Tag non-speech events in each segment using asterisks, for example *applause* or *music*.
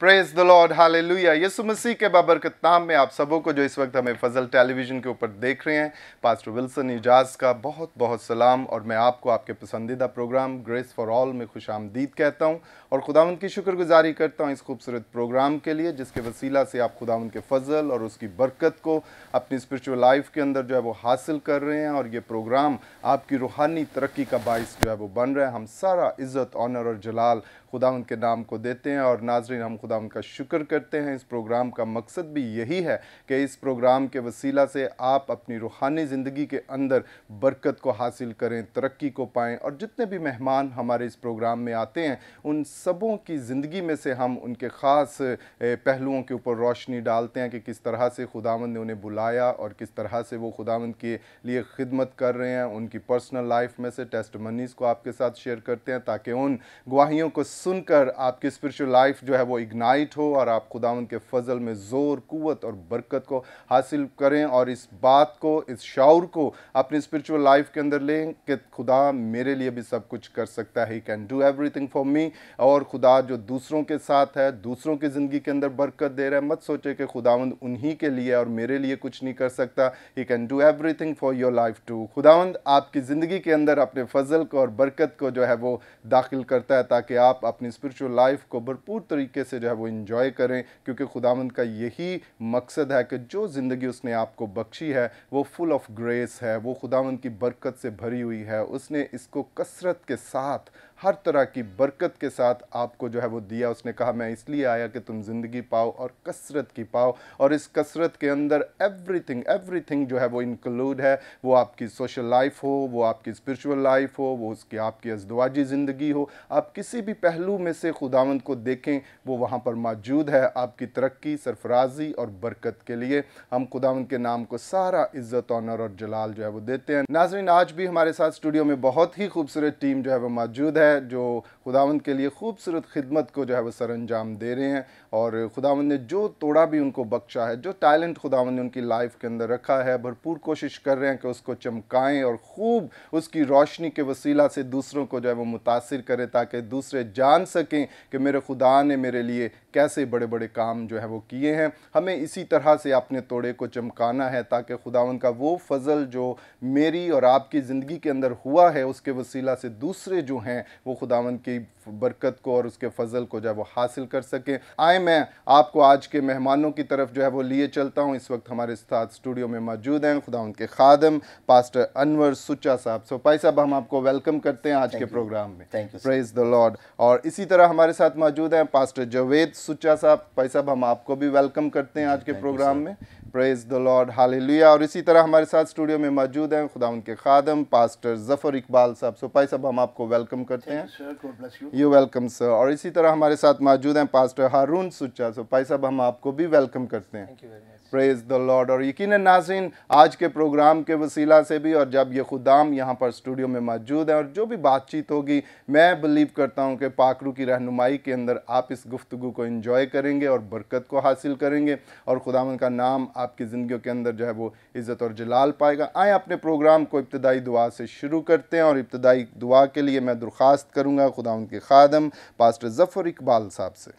Praise the lord hallelujah यीशु मसीह के बाबरकत नाम में आप सबों को जो इस वक्त हमें फजल टेलीविज़न के ऊपर देख रहे हैं पास्टर विल्सन एजाज का बहुत बहुत सलाम और मैं आपको आपके पसंदीदा प्रोग्राम ग्रेस फॉर ऑल में खुश आमदीद कहता हूँ और खुदावन की शुक्रगुजारी करता हूँ इस खूबसूरत प्रोग्राम के लिए जिसके वसीला से आप खुदा के फजल और उसकी बरकत को अपनी स्परिचुअल लाइफ के अंदर जो है वो हासिल कर रहे हैं और ये प्रोग्राम आपकी रूहानी तरक्की का बायस जो है वो बन रहा है हम सारा इज़्ज़त ऑनर और जलाल खुदा उनके नाम को देते हैं और नाजरीन हम खुदा उनका शुक्र करते हैं इस प्रोग्राम का मकसद भी यही है कि इस प्रोग्राम के वसीला से आप अपनी रूहानी ज़िंदगी के अंदर बरकत को हासिल करें तरक्की को पाएँ और जितने भी मेहमान हमारे इस प्रोग्राम में आते हैं उन सबों की ज़िंदगी में से हम उनके ख़ास पहलुओं के ऊपर रोशनी डालते हैं कि किस तरह से खुदावंद ने उन्हें बुलाया और किस तरह से वो खुदावंद के लिए खिदमत कर रहे हैं उनकी पर्सनल लाइफ में से टेस्ट को आपके साथ शेयर करते हैं ताकि उन गवाहियों को सुनकर आपकी स्पिरिचुअल लाइफ जो है वो इग्नाइट हो और आप खुदा के फजल में ज़ोर क़ुत और बरकत को हासिल करें और इस बात को इस शौर को अपनी स्पिरिचुअल लाइफ के अंदर लें कि खुदा मेरे लिए भी सब कुछ कर सकता है he can do everything for me और खुदा जो दूसरों के साथ है दूसरों की ज़िंदगी के अंदर बरकत दे रहा है मत सोचे कि खुदावंद उन्हीं के लिए और मेरे लिए कुछ नहीं कर सकता he can do thing for your life to खुदावंद आपकी ज़िंदगी के अंदर अपने फजल को और बरकत को जो है वो दाखिल करता है ताकि आप अपनी स्पिरिचुअल लाइफ को भरपूर तरीके से जो है वो इन्जॉय करें क्योंकि खुदामंद का यही मकसद है कि जो ज़िंदगी उसने आपको बख्शी है वो फुल ऑफ ग्रेस है वो खुदामंद की बरकत से भरी हुई है उसने इसको कसरत के साथ हर तरह की बरकत के साथ आपको जो है वो दिया उसने कहा मैं इसलिए आया कि तुम ज़िंदगी पाओ और कसरत की पाओ और इस कसरत के अंदर एवरीथिंग एवरीथिंग जो है वो इंक्लूड है वो आपकी सोशल लाइफ हो वो आपकी स्पिरिचुअल लाइफ हो वो उसकी आपकी अजदवाजी ज़िंदगी हो आप किसी भी पहलू में से खुदावंद को देखें वो वहाँ पर मौजूद है आपकी तरक्की सरफराजी और बरकत के लिए हम खुदावंद के नाम को सारा इज़्ज़त ऑनर और जलाल जो है वो देते हैं नाजरीन आज भी हमारे साथ स्टूडियो में बहुत ही खूबसूरत टीम जो है वो मौजूद है है जो खुदावंद के लिए खूबसूरत खिदमत को जो है वो सर अंजाम दे रहे हैं और खुदावंद ने जो तोड़ा भी उनको बख्शा है जो टैलेंट खुदावंद ने उनकी लाइफ के अंदर रखा है भरपूर कोशिश कर रहे हैं कि उसको चमकाएँ और खूब उसकी रोशनी के वसीला से दूसरों को जो है वो मुतासर करें ताकि दूसरे जान सकें कि मेरे खुदा ने मेरे लिए कैसे बड़े बड़े काम जो है वो किए हैं हमें इसी तरह से अपने तोड़े को चमकाना है ताकि खुदा का वो फजल जो मेरी और आपकी ज़िंदगी के अंदर हुआ है उसके वसीला से दूसरे जो हैं वो खुदा की बड़ी बरकत को और उसके फजल को जो है वो हासिल कर सकें आए मैं आपको आज के मेहमानों की तरफ जो है वो लिए चलता हूँ इस वक्त हमारे साथ स्टूडियो में मौजूद हैं खुदा उनके खादम पास्टर अनवर सुचा साहब सो पाई साहब हम आपको वेलकम करते हैं आज के प्रोग्राम में प्रेज द लॉर्ड और इसी तरह हमारे साथ मौजूद हैं पास्टर जवेद सुचा साहब पाई साहब हम आपको भी वेलकम करते हैं आज के प्रोग्राम में प्रेज द लॉर्ड हालेलुया और इसी तरह हमारे साथ स्टूडियो में मौजूद हैं खुदा उनके खादम पास्टर जफर इकबाल साहब सोपाई साहब हम आपको वेलकम करते हैं यू वेलकम सर और इसी तरह हमारे साथ मौजूद हैं पास्टर हारून सुच्चा सोपाई साहब हम आपको भी वेलकम करते हैं प्रेज द लॉर्ड और यकीन नाजिन आज के प्रोग्राम के वसीला से भी और जब ये खुदाम यहाँ पर स्टूडियो में मौजूद हैं और जो भी बातचीत होगी मैं बिलीव करता हूँ कि पाकरू की रहनुमाई के अंदर आप इस गुफ्तु को इन्जॉय करेंगे और बरकत को हासिल करेंगे और खुदाम का नाम आपकी ज़िंदगी के अंदर जो है वो इज़्ज़त और जलाल पाएगा आए अपने प्रोग्राम को इब्तदाई दुआ से शुरू करते हैं और इब्तदाई दुआ के लिए मैं दरख्वास्त करूँगा खुदा उनके खादम पास्टर ज़फ़र इकबाल साहब से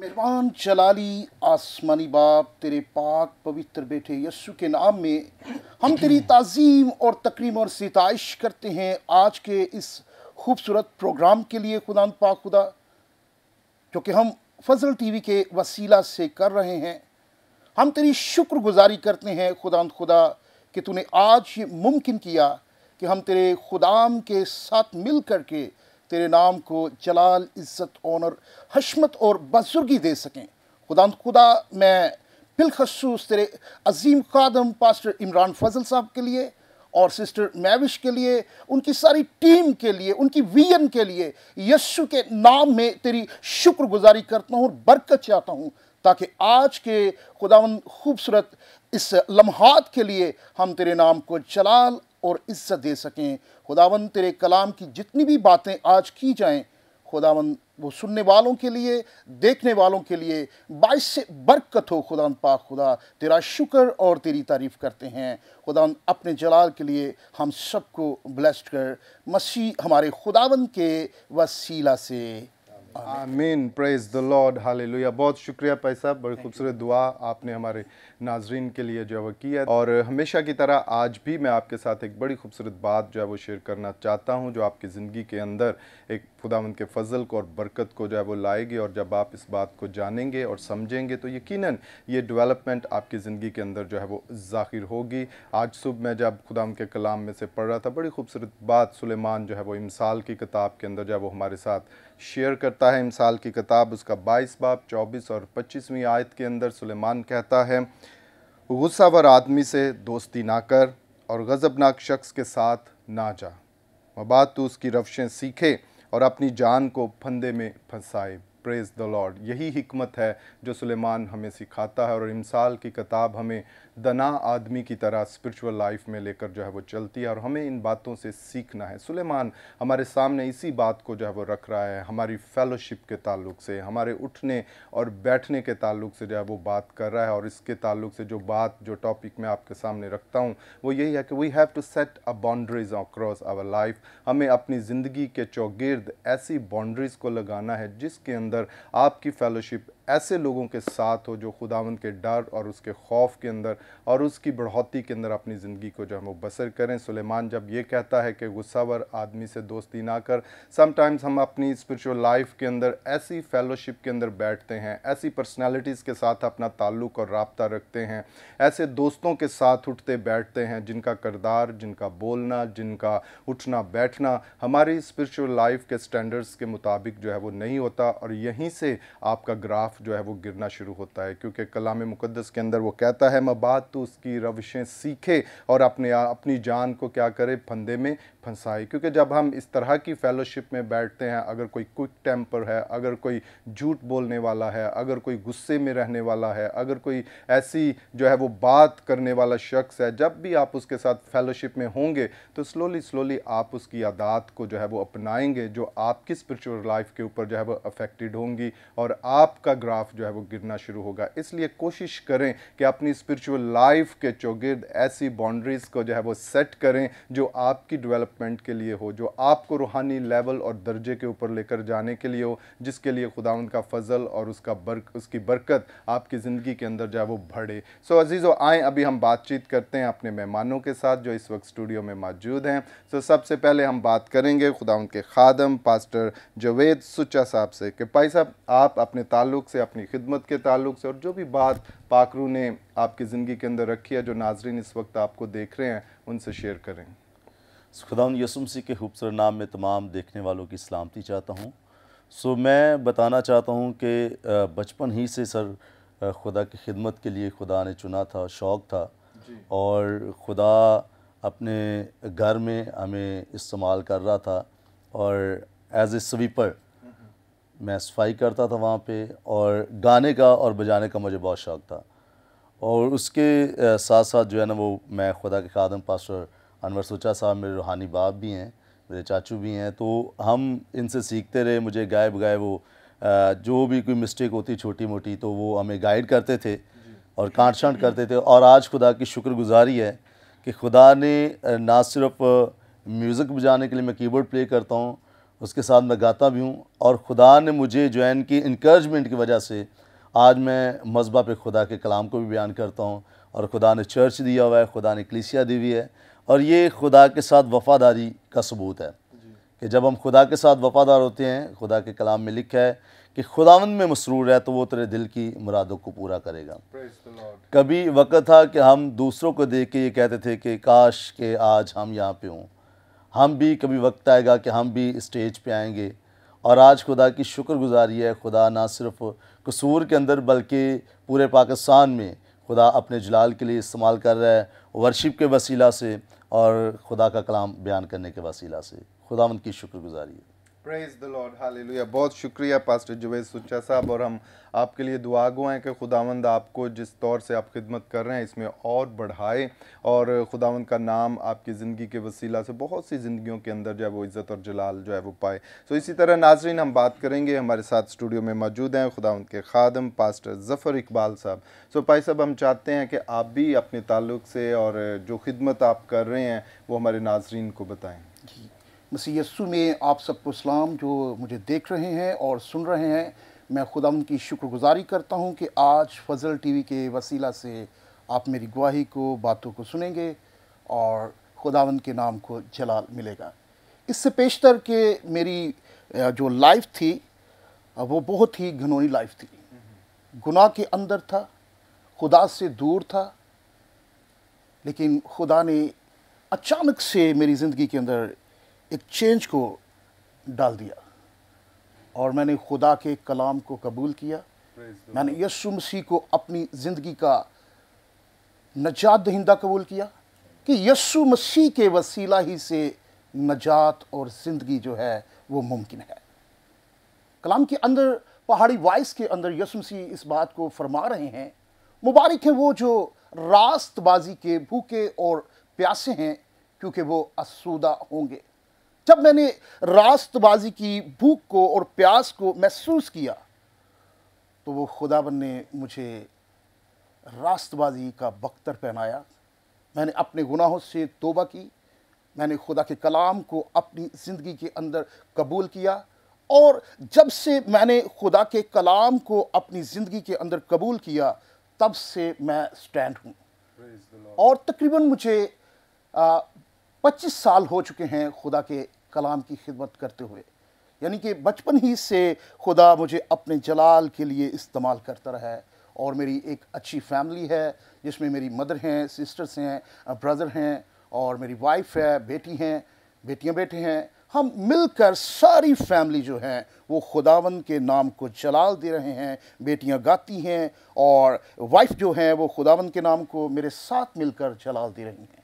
मेहरबान जलाली आसमानी बाप तेरे पाक पवित्र बेटे यस्सु के नाम में हम तेरी तज़ीम और तकरीम और सितश करते हैं आज के इस खूबसूरत प्रोग्राम के लिए खुदा पाक खुदा जो कि हम फजल टी वी के वसीला से कर रहे हैं हम तेरी शुक्रगुजारी करते हैं खुदा खुदा कि तूने आज ये मुमकिन किया कि हम तेरे खुदाम के साथ मिल करके के तेरे नाम को जलाल इज़्ज़त ऑनर हशमत और बजुर्गी दे सकें खुदा खुदा मैं बिलखसूस तेरे अजीम कादम पास्टर इमरान फजल साहब के लिए और सिस्टर मैविश के लिए उनकी सारी टीम के लिए उनकी वीएन के लिए यस्सु के नाम में तेरी शुक्रगुजारी करता हूँ और बरकत चाहता हूँ ताकि आज के खुदावन खूबसूरत इस लम्हात के लिए हम तेरे नाम को जलाल और इज्जत दे सकें खुदावन तेरे कलाम की जितनी भी बातें आज की जाएं खुदावन वो सुनने वालों के लिए देखने वालों के लिए बाइस से बरकत हो खुदा पाक खुदा तेरा शुक्र और तेरी तारीफ़ करते हैं खुदा अपने जलाल के लिए हम सबको ब्लेस्ड कर मसीह हमारे खुदावन के वसीला से आमीन प्रेज द लॉर्ड हालेलुया बहुत शुक्रिया भाई साहब बड़ी खूबसूरत दुआ आपने हमारे नाजरीन के लिए जो है वो की है और हमेशा की तरह आज भी मैं आपके साथ एक बड़ी खूबसूरत बात जो है वो शेयर करना चाहता हूँ जो आपकी ज़िंदगी के अंदर एक खुदा के फजल को और बरकत को जो है वो लाएगी और जब आप इस बात को जानेंगे और समझेंगे तो यकीन ये डिवेलपमेंट आपकी ज़िंदगी के अंदर जो है वो ज़ाहिर होगी आज सुबह मैं जब खुदा के कलाम में से पढ़ रहा था बड़ी खूबसूरत बात सुलेमान जो है वो इमसाल की किताब के अंदर जो है वो हमारे साथ शेयर करता है इमसाल की किताब उसका बाईस बाप चौबीस और पच्चीसवीं आयत के अंदर सुलेमान कहता है गुस्सावर आदमी से दोस्ती ना कर और गज़बनाक शख्स के साथ ना जा मबाद तो उसकी रफ्शें सीखे और अपनी जान को फंदे में फंसाए प्रेज़ द लॉर्ड यही हमत है जो सुलेमान हमें सिखाता है और इमसाल की किताब हमें दना आदमी की तरह स्पिरिचुअल लाइफ में लेकर जो है वो चलती है और हमें इन बातों से सीखना है सुलेमान हमारे सामने इसी बात को जो है वो रख रहा है हमारी फेलोशिप के ताल्लुक से हमारे उठने और बैठने के ताल्लुक से जो है वो बात कर रहा है और इसके ताल्लुक से जो बात जो टॉपिक मैं आपके सामने रखता हूँ वो यही है कि we have to set a boundaries across our life हमें अपनी ज़िंदगी के चौगिर्द ऐसी बाउंड्रीज़ को लगाना है जिसके अंदर आपकी फेलोशिप ऐसे लोगों के साथ हो जो खुदावंद के डर और उसके खौफ के अंदर और उसकी बढ़ोतरी के अंदर अपनी ज़िंदगी को जो है वो बसर करें सुलेमान जब ये कहता है कि गुस्सावर आदमी से दोस्ती ना कर समटाइम्स हम अपनी स्परिचुअल लाइफ के अंदर ऐसी फेलोशिप के अंदर बैठते हैं ऐसी पर्सनैलिटीज़ के साथ अपना ताल्लुक और रबता रखते हैं ऐसे दोस्तों के साथ उठते बैठते हैं जिनका करदार जिनका बोलना जिनका उठना बैठना हमारी स्परिचुअल लाइफ के स्टैंडर्ड्स के मुताबिक जो है वो नहीं होता और यहीं से आपका ग्राफ जो है वो गिरना शुरू होता है क्योंकि कलाम मुकदस के अंदर वो कहता है मबा बाद तो उसकी रविशें सीखे और अपने अपनी जान को क्या करे फंदे में फंसाए क्योंकि जब हम इस तरह की फेलोशिप में बैठते हैं अगर कोई क्विक टेम्पर है अगर कोई झूठ बोलने वाला है अगर कोई गुस्से में रहने वाला है अगर कोई ऐसी जो है वो बात करने वाला शख्स है जब भी आप उसके साथ फेलोशिप में होंगे तो स्लोली स्लोली आप उसकी आदात को जो है वो अपनाएंगे जो आपकी स्पिरिचुअल लाइफ के ऊपर जो है वो अफेक्टेड होंगी और आपका ग्राफ जो है वो गिरना शुरू होगा इसलिए कोशिश करें कि अपनी स्पिरिचुअल लाइफ के चौगिर्द ऐसी बाउंड्रीज़ को जो है वो सेट करें जो आपकी डेवलपमेंट के लिए हो जो आपको रूहानी लेवल और दर्जे के ऊपर लेकर जाने के लिए हो जिसके लिए खुदा उनका फ़जल और उसका बरक उसकी बरकत आपकी ज़िंदगी के अंदर जो है वो बढ़े सो अजीज अजीज़ो आए अभी हम बातचीत करते हैं अपने मेहमानों के साथ जो इस वक्त स्टूडियो में मौजूद हैं सो सबसे पहले हम बात करेंगे खुदा उनके खादम पास्टर जवेद सुचा साहब से कि भाई साहब आप अपने ताल्लुक से अपनी खिदमत के ताल्लुक से और जो भी बात पाकरू ने आपकी ज़िंदगी के अंदर रखी है जो नाजरीन इस वक्त आपको देख रहे हैं उनसे शेयर करें खुदा यसुम सी के खूबसर नाम में तमाम देखने वालों की सलामती चाहता हूँ सो मैं बताना चाहता हूँ कि बचपन ही से सर खुदा की खिदमत के लिए खुदा ने चुना था शौक़ था और खुदा अपने घर में हमें इस्तेमाल कर रहा था और एज ए स्वीपर मैं सफाई करता था वहाँ पे और गाने का और बजाने का मुझे बहुत शौक़ था और उसके साथ साथ जो है ना वो मैं खुदा के खादम पास्टर अनवर सोचा साहब मेरे रूहानी बाप भी हैं मेरे चाचू भी हैं तो हम इनसे सीखते रहे मुझे गाय बगाए वो जो भी कोई मिस्टेक होती छोटी मोटी तो वो हमें गाइड करते थे और काट छाँट करते थे और आज खुदा की शुक्रगुजारी है कि खुदा ने ना सिर्फ म्यूज़िक बजाने के लिए मैं कीबोर्ड प्ले करता हूँ उसके साथ मैं गाता भी हूँ और खुदा ने मुझे जो है इनकी इनक्रेजमेंट की वजह से आज मैं मजबा पे खुदा के कलाम को भी बयान करता हूँ और खुदा ने चर्च दिया हुआ है खुदा ने क्लिसिया दी हुई है और ये खुदा के साथ वफ़ादारी का सबूत है कि जब हम खुदा के साथ वफ़ादार होते हैं खुदा के कलाम में लिखा है कि खुदावन में मसरूर है तो वो तेरे दिल की मुरादों को पूरा करेगा कभी वक़्त था कि हम दूसरों को देख के ये कहते थे कि काश के आज हम यहाँ पे हों हम भी कभी वक्त आएगा कि हम भी स्टेज पे आएंगे और आज खुदा की शुक्रगुजारी है खुदा ना सिर्फ कसूर के अंदर बल्कि पूरे पाकिस्तान में खुदा अपने जलाल के लिए इस्तेमाल कर रहा है वर्शिप के वसीला से और खुदा का कलाम बयान करने के वसीला से खुदा उनकी शुक्रगुजारी है प्रेज द लॉर्ड हालेलुया बहुत शुक्रिया पास्टर जुवेद सुच्चा साहब और हम आपके लिए दुआ गो हैं कि खुदावंद आपको जिस तौर से आप खिदमत कर रहे हैं इसमें और बढ़ाए और खुदावंद का नाम आपकी ज़िंदगी के वसीला से बहुत सी ज़िंदगियों के अंदर जो है वो इज़्ज़त और जलाल जो है वो पाए सो तो इसी तरह नाजरीन हम बात करेंगे हमारे साथ स्टूडियो में मौजूद हैं खुदावंद के खादम पास्टर ज़फ़र इकबाल साहब सो पाई साहब हम चाहते हैं कि आप भी अपने ताल्लुक से और जो खिदमत आप कर रहे हैं वो हमारे नाजरीन को बताएँ जी मसी यस्सु में आप सबको सलाम जो मुझे देख रहे हैं और सुन रहे हैं मैं खुदा की शुक्रगुजारी करता हूँ कि आज फजल टीवी के वसीला से आप मेरी गवाही को बातों को सुनेंगे और खुदावन के नाम को जलाल मिलेगा इससे पेशतर के मेरी जो लाइफ थी वो बहुत ही घनौनी लाइफ थी गुनाह के अंदर था खुदा से दूर था लेकिन खुदा ने अचानक से मेरी ज़िंदगी के अंदर एक चेंज को डाल दिया और मैंने खुदा के कलाम को कबूल किया मैंने यसु मसीह को अपनी ज़िंदगी का नजात दहिंदा कबूल किया कि यसु मसीह के वसीला ही से नजात और ज़िंदगी जो है वो मुमकिन है कलाम के अंदर पहाड़ी वाइस के अंदर यसु मसीह इस बात को फरमा रहे हैं मुबारक हैं वो जो रास्तबाजी के भूखे और प्यासे हैं क्योंकि वो असूदा होंगे जब मैंने रास्तबाजी की भूख को और प्यास को महसूस किया तो वो बन ने मुझे रास्तबाजी का बख्तर पहनाया मैंने अपने गुनाहों से तोबा की मैंने खुदा के कलाम को अपनी ज़िंदगी के अंदर कबूल किया और जब से मैंने खुदा के कलाम को अपनी ज़िंदगी के अंदर कबूल किया तब से मैं स्टैंड हूँ और तकरीबन मुझे पच्चीस साल हो चुके हैं खुदा के कलाम की खिदमत करते हुए यानी कि बचपन ही से खुदा मुझे अपने जलाल के लिए इस्तेमाल करता रहा है और मेरी एक अच्छी फैमिली है जिसमें मेरी मदर हैं सिस्टर्स हैं ब्रदर हैं और मेरी वाइफ है बेटी हैं बेटियां बेटे हैं हम मिलकर सारी फैमिली जो हैं वो खुदावन के नाम को जलाल दे रहे हैं बेटियां गाती हैं और वाइफ जो हैं वो खुदावन के नाम को मेरे साथ मिलकर जलाल दे रही हैं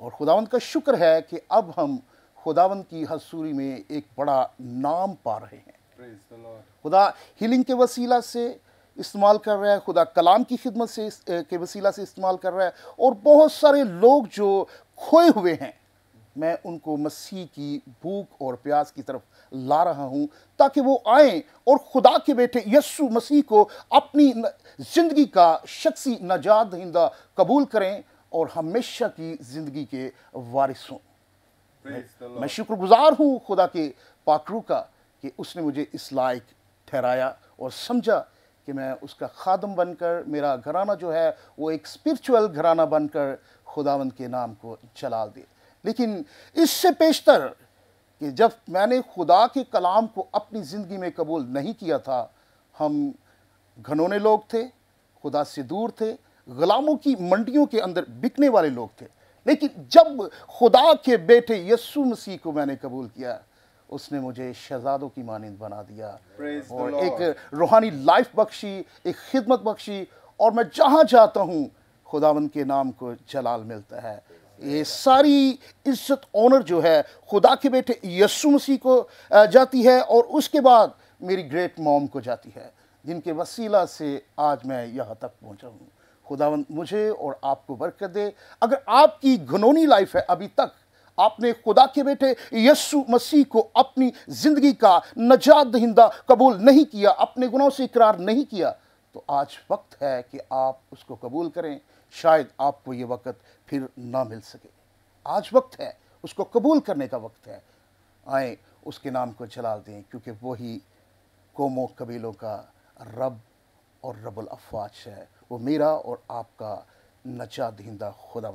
और खुदावंद का शुक्र है कि अब हम खुदावंद की हसूरी में एक बड़ा नाम पा रहे हैं खुदा हीलिंग के वसीला से इस्तेमाल कर रहा है खुदा कलाम की खिदमत से के वसीला से इस्तेमाल कर रहा है और बहुत सारे लोग जो खोए हुए हैं मैं उनको मसीह की भूख और प्यास की तरफ ला रहा हूं ताकि वो आए और खुदा के बेटे यस्सु मसीह को अपनी ज़िंदगी का शख्सी नजात दहिंदा कबूल करें और हमेशा की ज़िंदगी के वारिस हों मैं शुक्रगुजार हूँ खुदा के पाखरू का कि उसने मुझे इस लायक ठहराया और समझा कि मैं उसका खादम बनकर मेरा घराना जो है वो एक स्पिरिचुअल घराना बनकर खुदावंद के नाम को जला दे लेकिन इससे पेशतर कि जब मैंने खुदा के कलाम को अपनी ज़िंदगी में कबूल नहीं किया था हम घनौने लोग थे खुदा से दूर थे गुलामों की मंडियों के अंदर बिकने वाले लोग थे लेकिन जब खुदा के बेटे यस्सु मसीह को मैंने कबूल किया उसने मुझे शहजादों की मानंद बना दिया और एक रूहानी लाइफ बख्शी एक खिदमत बख्शी और मैं जहाँ जाता हूँ खुदावन के नाम को जलाल मिलता है ये सारी इज्जत ऑनर जो है खुदा के बेटे यस्सु मसीह को जाती है और उसके बाद मेरी ग्रेट मॉम को जाती है जिनके वसीला से आज मैं यहाँ तक पहुँचा हूँ खुदावंद मुझे और आपको बरकत दे अगर आपकी घनौनी लाइफ है अभी तक आपने खुदा के बेटे यस्सु मसीह को अपनी ज़िंदगी का नजात दहिंदा कबूल नहीं किया अपने गुनाहों से इकरार नहीं किया तो आज वक्त है कि आप उसको कबूल करें शायद आपको ये वक्त फिर ना मिल सके आज वक्त है उसको कबूल करने का वक्त है आए उसके नाम को जलाल दें क्योंकि वही कौमों कबीलों का रब और रबुल अफवाज है वो मेरा और आपका नचा दींदा खुदा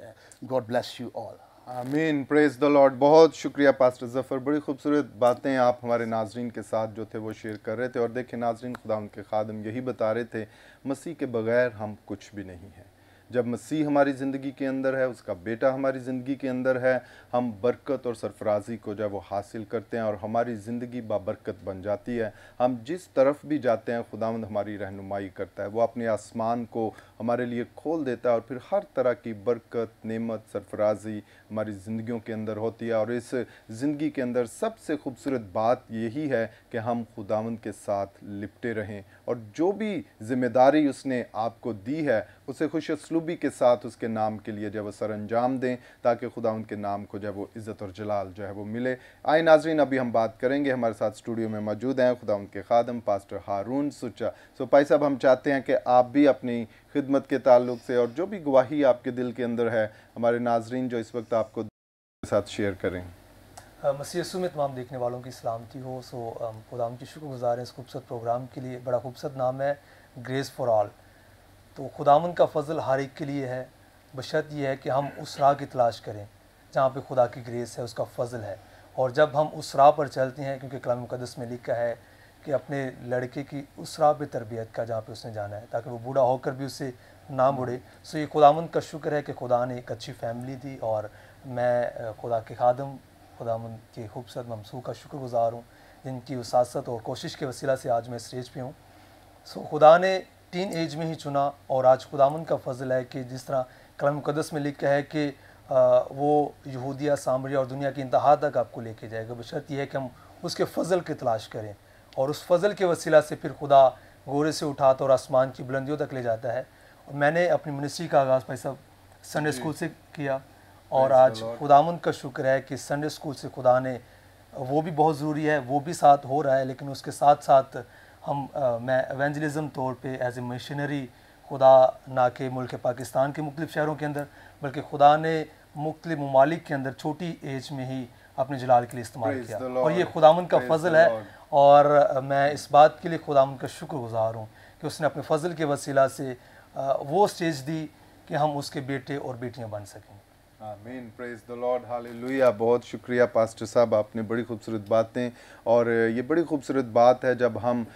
है गॉड ब्लेस यू ऑल आमीन प्रेज द लॉर्ड बहुत शुक्रिया पास्टर जफ़र बड़ी खूबसूरत बातें आप हमारे नाजरन के साथ जो थे वो शेयर कर रहे थे और देखें नाजरन खुदा उनके खादम यही बता रहे थे मसीह के बग़ैर हम कुछ भी नहीं हैं जब मसीह हमारी ज़िंदगी के अंदर है उसका बेटा हमारी ज़िंदगी के अंदर है हम बरकत और सरफराजी को जब वो हासिल करते हैं और हमारी ज़िंदगी बाबरकत बन जाती है हम जिस तरफ भी जाते हैं खुदावंद हमारी रहनुमाई करता है वो अपने आसमान को हमारे लिए खोल देता है और फिर हर तरह की बरकत नेमत सरफराजी हमारी ज़िंदगी के अंदर होती है और इस ज़िंदगी के अंदर सबसे खूबसूरत बात यही है कि हम खुदावंद के साथ लिपटे रहें और जो भी ज़िम्मेदारी उसने आपको दी है उसे खुश असलूबी के साथ उसके नाम के लिए जो है वो सर अंजाम दें ताकि खुदा उनके नाम को जो है वो इज़्ज़त और जलाल जो है वो मिले आए नाजरीन अभी हम बात करेंगे हमारे साथ स्टूडियो में मौजूद हैं खुदा उनके खादम पास्टर हारून सुचा सो भाई साहब हम चाहते हैं कि आप भी अपनी खिदमत के ताल्लुक से और जो भी गवाही आपके दिल के अंदर है हमारे नाजरीन जो इस वक्त आपको साथ शेयर करें मसीह में तमाम देखने वालों की सलामती हो सो खुदा की शुक्रगुजार हैं इस खूबसूरत प्रोग्राम के लिए बड़ा खूबसूरत नाम है ग्रेस फॉर ऑल तो खुदामन का फजल हर एक के लिए है बशत यह है कि हम उस राह की तलाश करें जहाँ पे खुदा की ग्रेस है उसका फजल है और जब हम उस राह पर चलते हैं क्योंकि कलाम मुकदस में लिखा है कि अपने लड़के की उस राह पर तरबियत का जहाँ पे उसने जाना है ताकि वो बूढ़ा होकर भी उससे ना हम्म। मुड़े सो ये खुदामंद का शुक्र है कि खुदा ने एक अच्छी फैमिली दी और मैं खुदा के खादम खुदा के खूबसूरत ममसू का शुक्र गुज़ार हूँ जिनकी उसासत और कोशिश के वसीला से आज मैं स्टेज पे हूँ सो खुदा ने टीन एज में ही चुना और आज खुदामन का फजल है कि जिस तरह कलम मुकदस में लिखा है कि आ, वो यहूदिया सामरिया और दुनिया की इंतहा तक आपको लेके जाएगा बशर्त यह है कि हम उसके फजल की तलाश करें और उस फजल के वसीला से फिर खुदा गोरे से उठाता तो और आसमान की बुलंदियों तक ले जाता है और मैंने अपनी मिनिस्ट्री का आगाज़ भाई साहब संडे स्कूल से किया और आज खुदामंद का शुक्र है कि संडे स्कूल से खुदा ने वो भी बहुत ज़रूरी है वो भी साथ हो रहा है लेकिन उसके साथ साथ हम आ, मैं एवेंजलिज़म तौर पे एज ए मिशनरी खुदा ना के मुल्क पाकिस्तान के मुख्तु शहरों के अंदर बल्कि खुदा ने मुख्तु ममालिक के अंदर छोटी एज में ही अपने जलाल के लिए इस्तेमाल किया और ये खुदा का फजल है और मैं इस बात के लिए खुदामंद का गुजार हूँ कि उसने अपने फजल के वसीला से वो स्टेज दी कि हम उसके बेटे और बेटियाँ बन सकें आमीन प्रेज द लॉर्ड हालेलुया बहुत शुक्रिया पास्टर साहब आपने बड़ी खूबसूरत बातें और ये बड़ी खूबसूरत बात है जब हम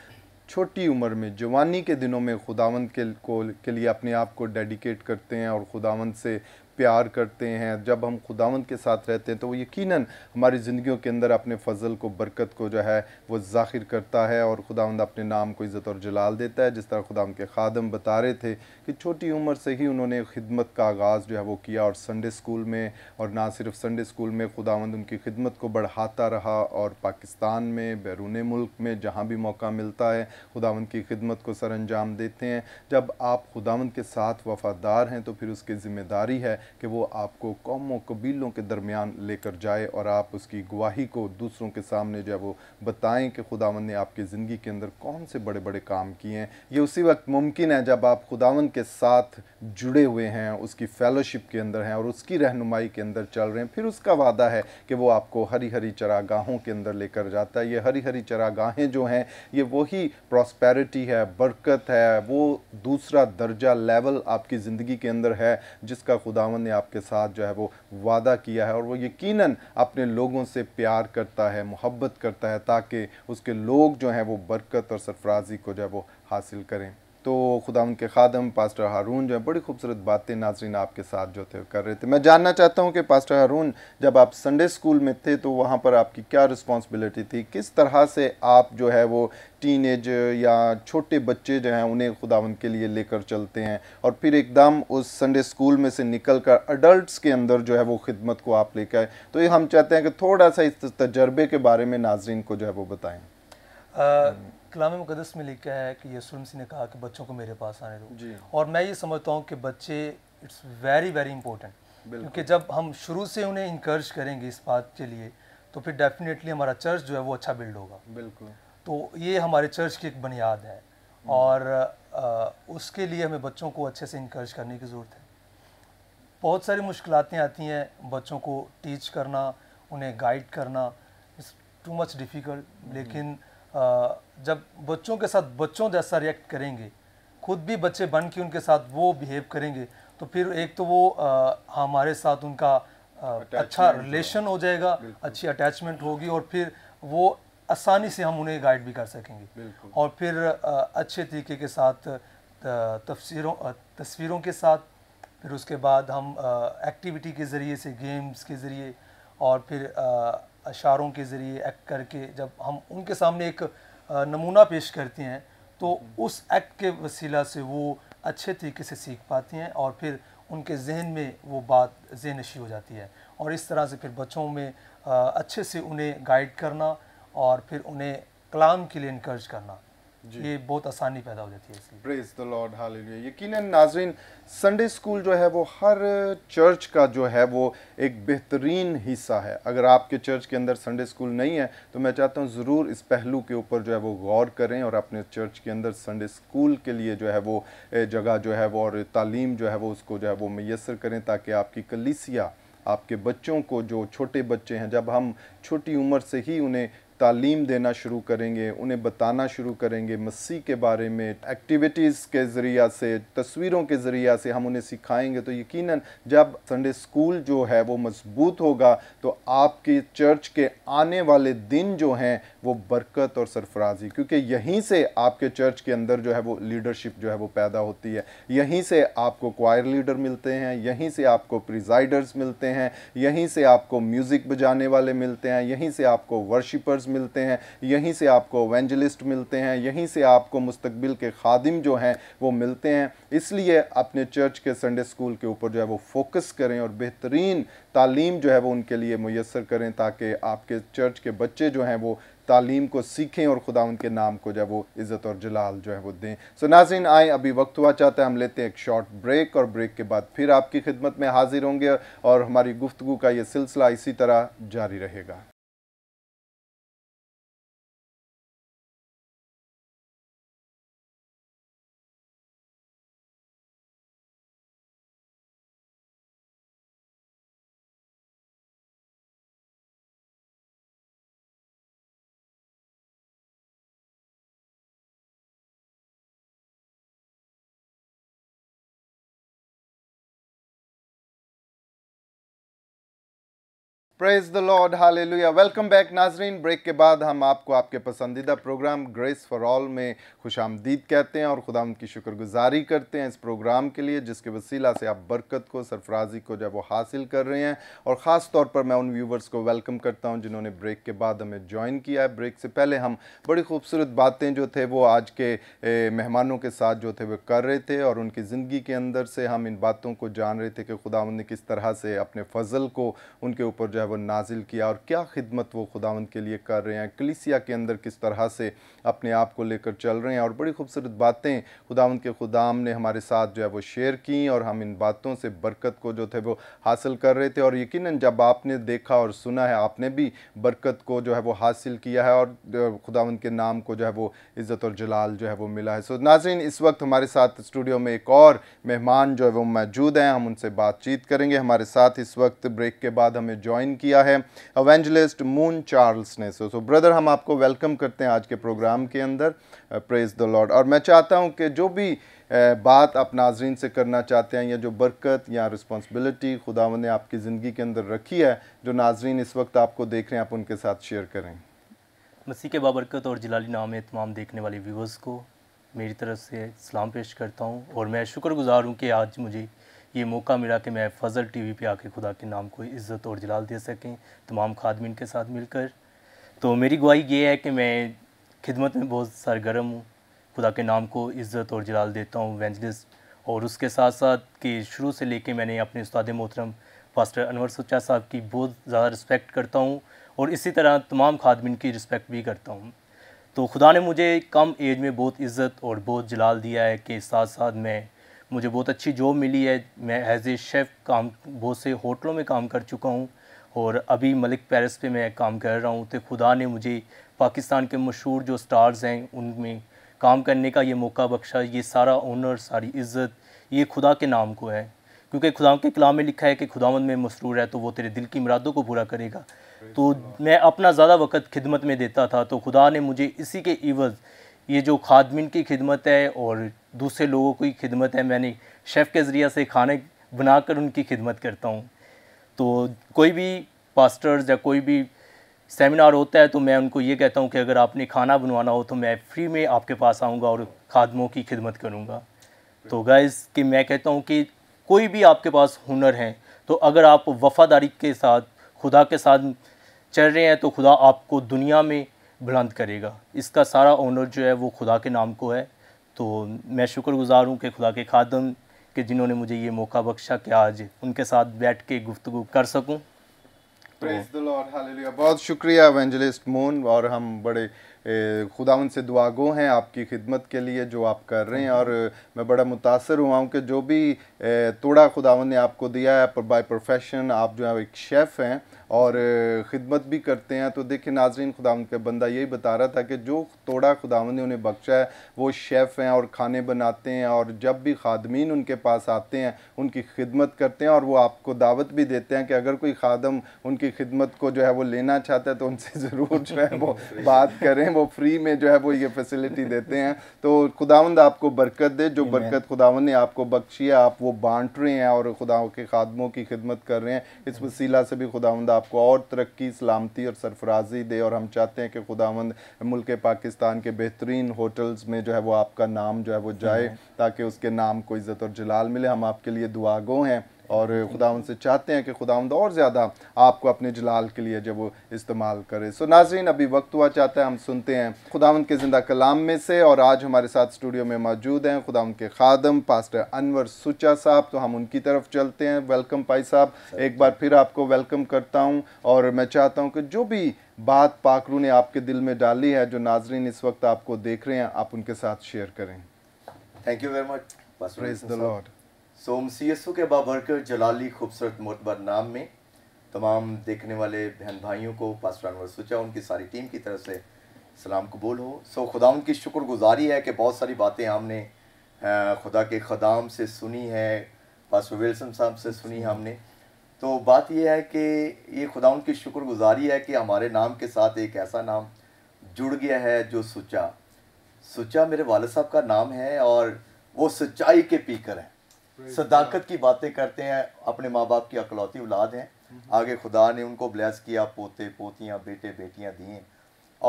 छोटी उम्र में जवानी के दिनों में खुदावंद के को के लिए अपने आप को डेडिकेट करते हैं और खुदावंद से प्यार करते हैं जब हम खुदावंद के साथ रहते हैं तो वो यकीन हमारी ज़िंदगियों के अंदर अपने फ़जल को बरकत को जो है वो ज़ाहिर करता है और खुदावंद अपने नाम को इज़्ज़त और जलाल देता है जिस तरह खुदा के खादम बता रहे थे कि छोटी उम्र से ही उन्होंने खिदमत का आगाज़ जो है वो किया और संडे स्कूल में और ना सिर्फ संडे स्कूल में खुदावंद उनकी खिदमत को बढ़ाता रहा और पाकिस्तान में बैरून मुल्क में जहाँ भी मौका मिलता है खुदावंद की खिदमत को सर अंजाम देते हैं जब आप खुदावंद के साथ वफ़ादार हैं तो फिर उसकी ज़िम्मेदारी है कि वो आपको कौमों कबीलों के दरमियान लेकर जाए और आप उसकी गवाही को दूसरों के सामने जो है वो बताएं कि खुदावन ने आपकी ज़िंदगी के अंदर कौन से बड़े बड़े काम किए हैं ये उसी वक्त मुमकिन है जब आप खुदावन के साथ जुड़े हुए हैं उसकी फेलोशिप के अंदर हैं और उसकी रहनुमाई के अंदर चल रहे हैं फिर उसका वादा है कि वो आपको हरी हरी चरागाहों के अंदर लेकर जाता है ये हरी हरी चरागाहें जो हैं ये वही प्रॉस्पेरिटी है बरकत है वो दूसरा दर्जा लेवल आपकी ज़िंदगी के अंदर है जिसका खुदावन ने आपके साथ जो है वो वादा किया है और वो यकीनन अपने लोगों से प्यार करता है मोहब्बत करता है ताकि उसके लोग जो हैं वो बरकत और सरफराजी को जो है वो हासिल करें तो खुदा उनके खादम पास्टर हारून जो है बड़ी खूबसूरत बातें नाजरीन आपके साथ जो थे कर रहे थे मैं जानना चाहता हूँ कि पास्टर हारून जब आप संडे स्कूल में थे तो वहाँ पर आपकी क्या रिस्पॉन्सिबिलिटी थी किस तरह से आप जो है वो टीन एज या छोटे बच्चे जो हैं उन्हें खुदा के लिए लेकर चलते हैं और फिर एकदम उस संडे स्कूल में से निकल कर अडल्ट के अंदर जो है वो खिदमत को आप लेकर आए तो ये हम चाहते हैं कि थोड़ा सा इस तजर्बे के बारे में नाजरन को जो है वो बताएँ कलाम मुकदस में लिखा है कि यसुलम सी ने कहा कि बच्चों को मेरे पास आने दो और मैं ये समझता हूँ कि बच्चे इट्स वेरी वेरी इंपॉर्टेंट क्योंकि जब हम शुरू से उन्हें इंकरेज करेंगे इस बात के लिए तो फिर डेफिनेटली हमारा चर्च जो है वो अच्छा बिल्ड होगा बिल्कुल तो ये हमारे चर्च की एक बुनियाद है हम्म। और आ, उसके लिए हमें बच्चों को अच्छे से इंकरेज करने की ज़रूरत है बहुत सारी मुश्किलें आती हैं बच्चों को टीच करना उन्हें गाइड करना इट्स टू मच डिफ़िकल्ट लेकिन जब बच्चों के साथ बच्चों जैसा रिएक्ट करेंगे खुद भी बच्चे बन के उनके साथ वो बिहेव करेंगे तो फिर एक तो वो आ, हमारे साथ उनका आ, अच्छा रिलेशन हो जाएगा अच्छी अटैचमेंट होगी और फिर वो आसानी से हम उन्हें गाइड भी कर सकेंगे और फिर आ, अच्छे तरीके के साथ तफसरों तस्वीरों के साथ फिर उसके बाद हम एक्टिविटी के ज़रिए से गेम्स के ज़रिए और फिर अशारों के ज़रिए एक्ट करके जब हम उनके सामने एक नमूना पेश करते हैं तो उस एक्ट के वसीला से वो अच्छे तरीके से सीख पाती हैं और फिर उनके जहन में वो बात जहन नशी हो जाती है और इस तरह से फिर बच्चों में अच्छे से उन्हें गाइड करना और फिर उन्हें कलाम के लिए इनक्रेज करना ये बहुत आसानी पैदा हो जाती है इसलिए प्रेज द लॉर्ड हालेलुया यकीनन नाजरीन संडे स्कूल जो है वो हर चर्च का जो है वो एक बेहतरीन हिस्सा है अगर आपके चर्च के अंदर संडे स्कूल नहीं है तो मैं चाहता हूँ ज़रूर इस पहलू के ऊपर जो है वो गौर करें और अपने चर्च के अंदर संडे स्कूल के लिए जो है वो जगह जो है वो और तालीम जो है वो उसको जो है वो मैसर करें ताकि आपकी कलीसिया आपके बच्चों को जो छोटे बच्चे हैं जब हम छोटी उम्र से ही उन्हें तालीम देना शुरू करेंगे उन्हें बताना शुरू करेंगे मसीह के बारे में एक्टिविटीज़ के ज़रिया से तस्वीरों के ज़रिया से हम उन्हें सिखाएंगे तो यकीन जब संडे स्कूल जो है वो मज़बूत होगा तो आपके चर्च के आने वाले दिन जो हैं वो बरकत और सरफराजी क्योंकि यहीं से आपके चर्च के अंदर जो है वो लीडरशिप जो है वो पैदा होती है यहीं से आपको क्वायर लीडर मिलते हैं यहीं से आपको प्रिजाइडर्स मिलते हैं यहीं से आपको म्यूज़िक बजाने वाले मिलते हैं यहीं से आपको वर्शिपर्स मिलते हैं यहीं से आपको वेंजलिस्ट मिलते हैं यहीं से आपको मुस्तबिल के खादिम जो हैं वो मिलते हैं इसलिए अपने चर्च के संडे स्कूल के ऊपर जो है वो फोकस करें और बेहतरीन तालीम जो है वो उनके लिए मैसर करें ताकि आपके चर्च के बच्चे जो हैं वो तालीम को सीखें और खुदा उनके नाम को जो है वो इज़्ज़त और जलाल जो है वो दें सो so, नाजिन आए अभी वक्त हुआ चाहता है हम लेते हैं एक शॉर्ट ब्रेक और ब्रेक के बाद फिर आपकी खिदमत में हाजिर होंगे और हमारी गुफ्तु का ये सिलसिला इसी तरह जारी रहेगा praise the lord hallelujah welcome back नाजरीन ब्रेक के बाद हम आपको आपके पसंदीदा प्रोग्राम ग्रेस फॉर ऑल में खुश आमदीद कहते हैं और खुदा उनकी शुक्रगुजारी करते हैं इस प्रोग्राम के लिए जिसके वसीला से आप बरकत को सरफराजी को जब वो हासिल कर रहे हैं और ख़ास तौर पर मैं उन व्यूवर्स को वेलकम करता हूँ जिन्होंने ब्रेक के बाद हमें ज्वाइन किया है ब्रेक से पहले हम बड़ी खूबसूरत बातें जो थे वो आज के मेहमानों के साथ जो थे वो कर रहे थे और उनकी ज़िंदगी के अंदर से हम इन बातों को जान रहे थे कि खुदा ने किस तरह से अपने फजल को उनके ऊपर जो वो नाजिल किया और क्या खिदमत वो खुदावंद के लिए कर रहे हैं कलिसिया के अंदर किस तरह से अपने आप को लेकर चल रहे हैं और बड़ी खूबसूरत बातें खुदावंद के खुदाम ने हमारे साथ जो है वो शेयर की और हम इन बातों से बरकत को जो थे वो हासिल कर रहे थे और यकीन जब आपने देखा और सुना है आपने भी बरकत को जो है वो हासिल किया है और खुदावंद के नाम को जो है वो इज़्ज़त और जलाल जो है वो मिला है सो so, नाजरीन इस वक्त हमारे साथ स्टूडियो में एक और मेहमान जो है वो मौजूद हैं हम उनसे बातचीत करेंगे हमारे साथ इस वक्त ब्रेक के बाद हमें ज्वाइन किया है अवेंजलिस्ट मून चार्ल्स ने सो सो ब्रदर हम आपको वेलकम करते हैं आज के प्रोग्राम के अंदर प्रेज द लॉर्ड और मैं चाहता हूँ कि जो भी uh, बात आप नाजरीन से करना चाहते हैं या जो बरकत या रिस्पॉन्सिबिलिटी खुदा ने आपकी ज़िंदगी के अंदर रखी है जो नाजरीन इस वक्त आपको देख रहे हैं आप उनके साथ शेयर करें मसीह के बाबरकत और जलाली नाम तमाम देखने वाले व्यूवर्स को मेरी तरफ से सलाम पेश करता हूँ और मैं शुक्रगुजार हूँ कि आज मुझे ये मौका मिला कि मैं फजल टीवी पे आके खुदा के नाम को इज़्ज़त और जलाल दे सकें तमाम खादमिन के साथ मिलकर तो मेरी गुआई ये है कि मैं खिदमत में बहुत सरगर्म हूँ खुदा के नाम को इज़्ज़त और जलाल देता हूँ वेंजलिस और उसके साथ साथ कि शुरू से लेके मैंने अपने उस्ताद मोहतरम फास्टर अनवर सुचा साहब की बहुत ज़्यादा रिस्पेक्ट करता हूँ और इसी तरह तमाम खादमिन की रिस्पेक्ट भी करता हूँ तो खुदा ने मुझे कम एज में बहुत इज़्ज़त और बहुत जलाल दिया है कि साथ साथ मैं मुझे बहुत अच्छी जॉब मिली है मैं एज ए शेफ़ काम बहुत से होटलों में काम कर चुका हूँ और अभी मलिक पैरिस पे मैं काम कर रहा हूँ तो खुदा ने मुझे पाकिस्तान के मशहूर जो स्टार्स हैं उनमें काम करने का ये मौका बख्शा ये सारा ऑनर सारी इज़्ज़त ये खुदा के नाम को है क्योंकि खुदा के कलाम में लिखा है कि खुदावंद में मसरूर है तो वो तेरे दिल की मरादों को पूरा करेगा तो मैं अपना ज़्यादा वक्त खिदमत में देता था तो खुदा ने मुझे इसी के इवज़ ये जो खादमिन की खिदमत है और दूसरे लोगों की खिदमत है मैंने शेफ़ के ज़रिए से खाने बनाकर उनकी खिदमत करता हूँ तो कोई भी पास्टर्स या कोई भी सेमिनार होता है तो मैं उनको ये कहता हूँ कि अगर आपने खाना बनवाना हो तो मैं फ्री में आपके पास आऊँगा और खादमों की खिदमत करूँगा तो गैस कि मैं कहता हूँ कि कोई भी आपके पास हुनर है तो अगर आप वफ़ादारी के साथ खुदा के साथ चल रहे हैं तो खुदा आपको दुनिया में बुलंद करेगा इसका सारा ऑनर जो है वो खुदा के नाम को है तो मैं शुक्रगुजार हूँ कि खुदा के खादम के जिन्होंने मुझे ये मौका बख्शा कि आज उनके साथ बैठ के गुफ्तु कर सकूँ बहुत शुक्रिया एवेंजलिस्ट मोन और हम बड़े खुदा से दुआगो हैं आपकी खिदमत के लिए जो आप कर रहे हैं और मैं बड़ा मुतासर हुआ हूँ कि जो भी तोड़ा खुदावन ने आपको दिया है बाय प्रोफेशन आप जो है एक शेफ़ हैं और ख़िदमत भी करते हैं तो देखिए नाजरीन खुदा का बंदा यही बता रहा था कि जो तोड़ा खुदावंद ने उन्हें बख्शा है वो शेफ़ हैं और खाने बनाते हैं और जब भी खादमीन उनके पास आते हैं उनकी खिदमत करते हैं और वो आपको दावत भी देते हैं कि अगर कोई खादम उनकी खिदमत को जो है वो लेना चाहता है तो उनसे *laughs* ज़रूर जो है वो *laughs* बात करें वो फ्री में जो है वो ये फैसिलिटी देते हैं तो खुदावंद आपको बरकत दे जो बरकत खुदावंद ने आपको बख्शी है आप वो बांट रहे हैं और खुदा के खादमों की खिदमत कर रहे हैं इस वसीला से भी खुदावंद आप आपको और तरक्की सलामती और सरफराजी दे और हम चाहते हैं कि खुदावंद मुल्क पाकिस्तान के बेहतरीन होटल्स में जो है वो आपका नाम जो है वो जाए हम्म। ताकि उसके नाम को इज़्ज़त और जलाल मिले हम आपके लिए दुआगो हैं और खुदा उनसे चाहते हैं कि खुदा और ज़्यादा आपको अपने जलाल के लिए जब वो इस्तेमाल करे सो नाजरीन अभी वक्त हुआ चाहता है हम सुनते हैं खुदा के ज़िंदा कलाम में से और आज हमारे साथ स्टूडियो में मौजूद हैं खुदा के खादम पास्टर अनवर सुचा साहब तो हम उनकी तरफ चलते हैं वेलकम पाई साहब एक बार फिर आपको वेलकम करता हूँ और मैं चाहता हूँ कि जो भी बात पाकरू ने आपके दिल में डाली है जो नाजरीन इस वक्त आपको देख रहे हैं आप उनके साथ शेयर करें thank you very much the lord सोम सी एस ओ के बाबरकर जलाली खूबसूरत मोतबर नाम में तमाम देखने वाले बहन भाइयों को पास्टर अनवर सुचा उनकी सारी टीम की तरफ से सलाम कबूल हो सो खुदा उनकी शुक्रगुजारी है कि बहुत सारी बातें हमने खुदा के खदाम से सुनी है पास्टर विल्सन साहब से सुनी है हमने तो बात यह है कि ये खुदा उनकी शुक्रगुजारी है कि हमारे नाम के साथ एक ऐसा नाम जुड़ गया है जो सुचा सुचा मेरे वाल साहब का नाम है और वो सच्चाई के पीकर हैं सदाकत की बातें करते हैं अपने माँ बाप की अकलौती औलाद हैं आगे खुदा ने उनको ब्लेस किया पोते पोतियाँ बेटे बेटियाँ दिए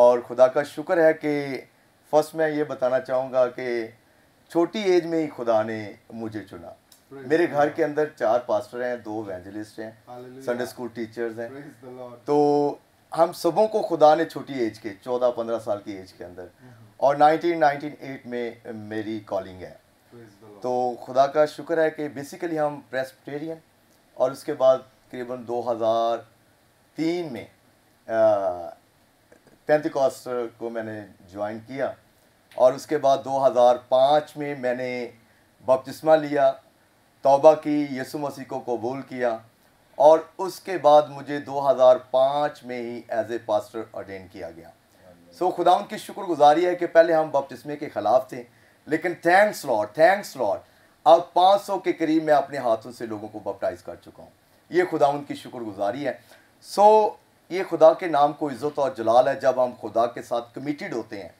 और खुदा का शुक्र है कि फर्स्ट मैं ये बताना चाहूँगा कि छोटी एज में ही खुदा ने मुझे चुना मेरे घर के अंदर चार पास्टर हैं दो वेंजलिस्ट हैं संडे स्कूल टीचर्स हैं तो हम सबों को खुदा ने छोटी एज के चौदह पंद्रह साल की एज के अंदर और 1998 में मेरी कॉलिंग है तो खुदा का शुक्र है कि बेसिकली हम प्रेसपटेरियन और उसके बाद करीबन 2003 में पेंटिकॉस्ट को मैंने ज्वाइन किया और उसके बाद 2005 में मैंने बपतिस्मा लिया तौबा की यसु मसीह को कबूल किया और उसके बाद मुझे 2005 में ही एज ए पास्टर अटेंड किया गया सो so, खुदा उनकी शुक्रगुजारी है कि पहले हम बपतिस्मे के ख़िलाफ़ थे लेकिन थैंक्स लॉर्ड थैंक्स लॉर्ड अब 500 के करीब मैं अपने हाथों से लोगों को बपटाइज़ कर चुका हूँ ये खुदा उनकी शुक्रगुजारी है सो so, ये खुदा के नाम को इज़्ज़त और जलाल है जब हम खुदा के साथ कमिटेड होते हैं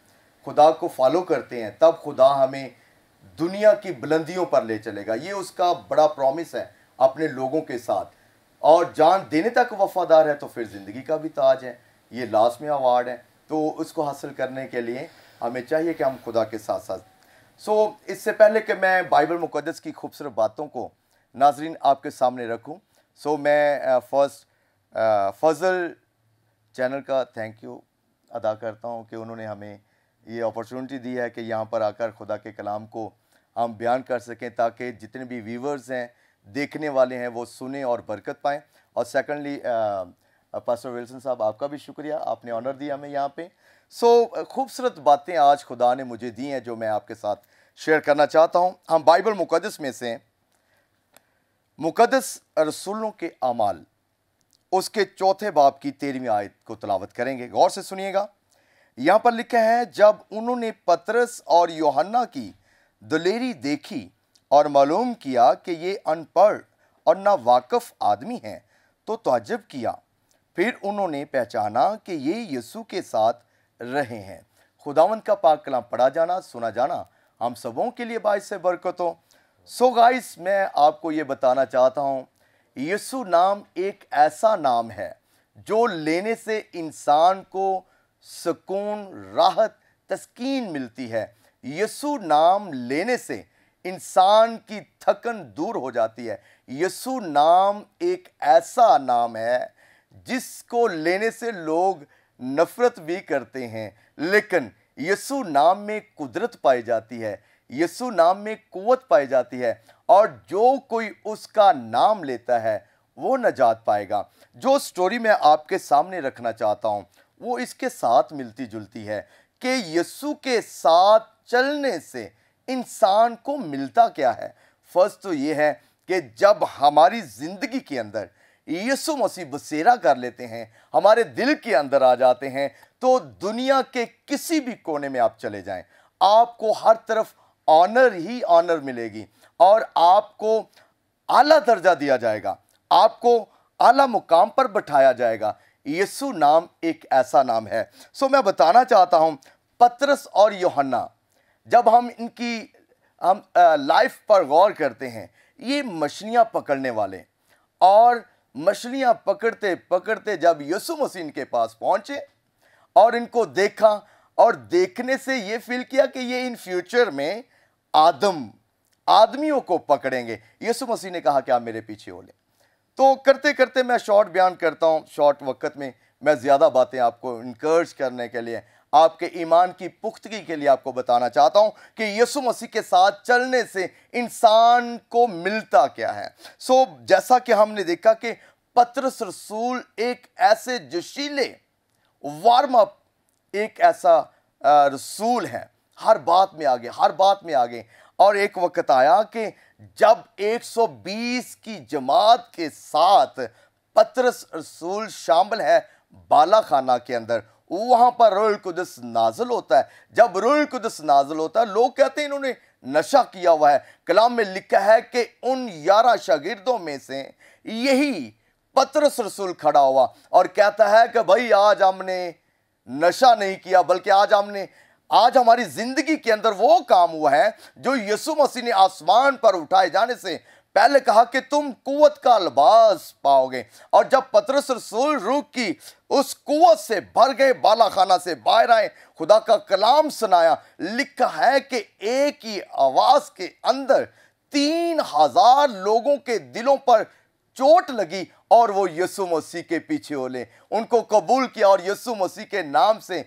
खुदा को फॉलो करते हैं तब खुदा हमें दुनिया की बुलंदियों पर ले चलेगा ये उसका बड़ा प्रॉमिस है अपने लोगों के साथ और जान देने तक वफादार है तो फिर ज़िंदगी का भी ताज है ये लास्ट में अवार्ड है तो उसको हासिल करने के लिए हमें चाहिए कि हम खुदा के साथ साथ सो so, इससे पहले कि मैं बाइबल मुकदस की खूबसूरत बातों को नाजरीन आपके सामने रखूं सो so, मैं फर्स्ट फजल चैनल का थैंक यू अदा करता हूं कि उन्होंने हमें ये अपॉर्चुनिटी दी है कि यहाँ पर आकर खुदा के कलाम को हम बयान कर सकें ताकि जितने भी व्यूवर्स हैं देखने वाले हैं वो सुने और बरकत पाएँ और सेकेंडली पास्टर विल्सन साहब आपका भी शुक्रिया आपने ऑनर दिया हमें यहाँ पे सो so, खूबसूरत बातें आज खुदा ने मुझे दी हैं जो मैं आपके साथ शेयर करना चाहता हूँ हम बाइबल मुकदस में से मुकदस रसूलों के अमाल उसके चौथे बाप की तेरहवीं आयत को तलावत करेंगे गौर से सुनिएगा यहाँ पर लिखा है जब उन्होंने पतरस और योहन्ना की दलेरी देखी और मालूम किया कि ये अनपढ़ और ना वाकफ़ आदमी हैं तो तजब किया फिर उन्होंने पहचाना कि ये यीशु के साथ रहे हैं खुदावन का पाक कलाम पढ़ा जाना सुना जाना हम सबों के लिए बाइस से बरकत हो सो गाइस मैं आपको ये बताना चाहता हूँ यीशु नाम एक ऐसा नाम है जो लेने से इंसान को सुकून राहत तस्कीन मिलती है यसु नाम लेने से इंसान की थकन दूर हो जाती है यसु नाम एक ऐसा नाम है जिसको लेने से लोग नफ़रत भी करते हैं लेकिन यसु नाम में कुदरत पाई जाती है यसु नाम में कुवत पाई जाती है और जो कोई उसका नाम लेता है वो नजात पाएगा जो स्टोरी मैं आपके सामने रखना चाहता हूँ वो इसके साथ मिलती जुलती है कि यसु के साथ चलने से इंसान को मिलता क्या है फर्स्ट तो ये है कि जब हमारी ज़िंदगी के अंदर यीशु मसीह बसेरा कर लेते हैं हमारे दिल के अंदर आ जाते हैं तो दुनिया के किसी भी कोने में आप चले जाएं आपको हर तरफ ऑनर ही ऑनर मिलेगी और आपको आला दर्जा दिया जाएगा आपको आला मुकाम पर बैठाया जाएगा यीशु नाम एक ऐसा नाम है सो मैं बताना चाहता हूँ पत्रस और योहन्ना जब हम इनकी हम लाइफ पर गौर करते हैं ये मछलियाँ पकड़ने वाले और मछलियां पकड़ते पकड़ते जब यसु मसीह के पास पहुंचे और इनको देखा और देखने से ये फील किया कि ये इन फ्यूचर में आदम आदमियों को पकड़ेंगे यसु मसीह ने कहा कि आप मेरे पीछे हो ले तो करते करते मैं शॉर्ट बयान करता हूँ शॉर्ट वक्त में मैं ज़्यादा बातें आपको इनकर्ज करने के लिए आपके ईमान की पुख्तगी के लिए आपको बताना चाहता हूं कि यसु मसीह के साथ चलने से इंसान को मिलता क्या है सो so, जैसा कि हमने देखा कि पत्रस रसूल एक ऐसे जोशीले वार्म अप एक ऐसा रसूल है हर बात में आगे हर बात में आगे और एक वक्त आया कि जब 120 की जमात के साथ पत्रस रसूल शामिल है बाला खाना के अंदर वहाँ पर रुल कुदस नाजल होता है जब रोल कुदस नाजल होता है लोग कहते हैं इन्होंने नशा किया हुआ है कलाम में लिखा है कि उन ग्यारह शागिर्दों में से यही पत्रस रसूल खड़ा हुआ और कहता है कि भाई आज हमने नशा नहीं किया बल्कि आज हमने आज हमारी ज़िंदगी के अंदर वो काम हुआ है जो यसु मसीह ने आसमान पर उठाए जाने से पहले कहा कि तुम कुत का लिबास पाओगे और जब पतरस रसूल रूह की उस कुत से भर गए बाला खाना से बाहर आए खुदा का कलाम सुनाया लिखा है कि एक ही आवाज के अंदर तीन हजार लोगों के दिलों पर चोट लगी और वो यसु मसीह के पीछे ओले उनको कबूल किया और यसु मसीह के नाम से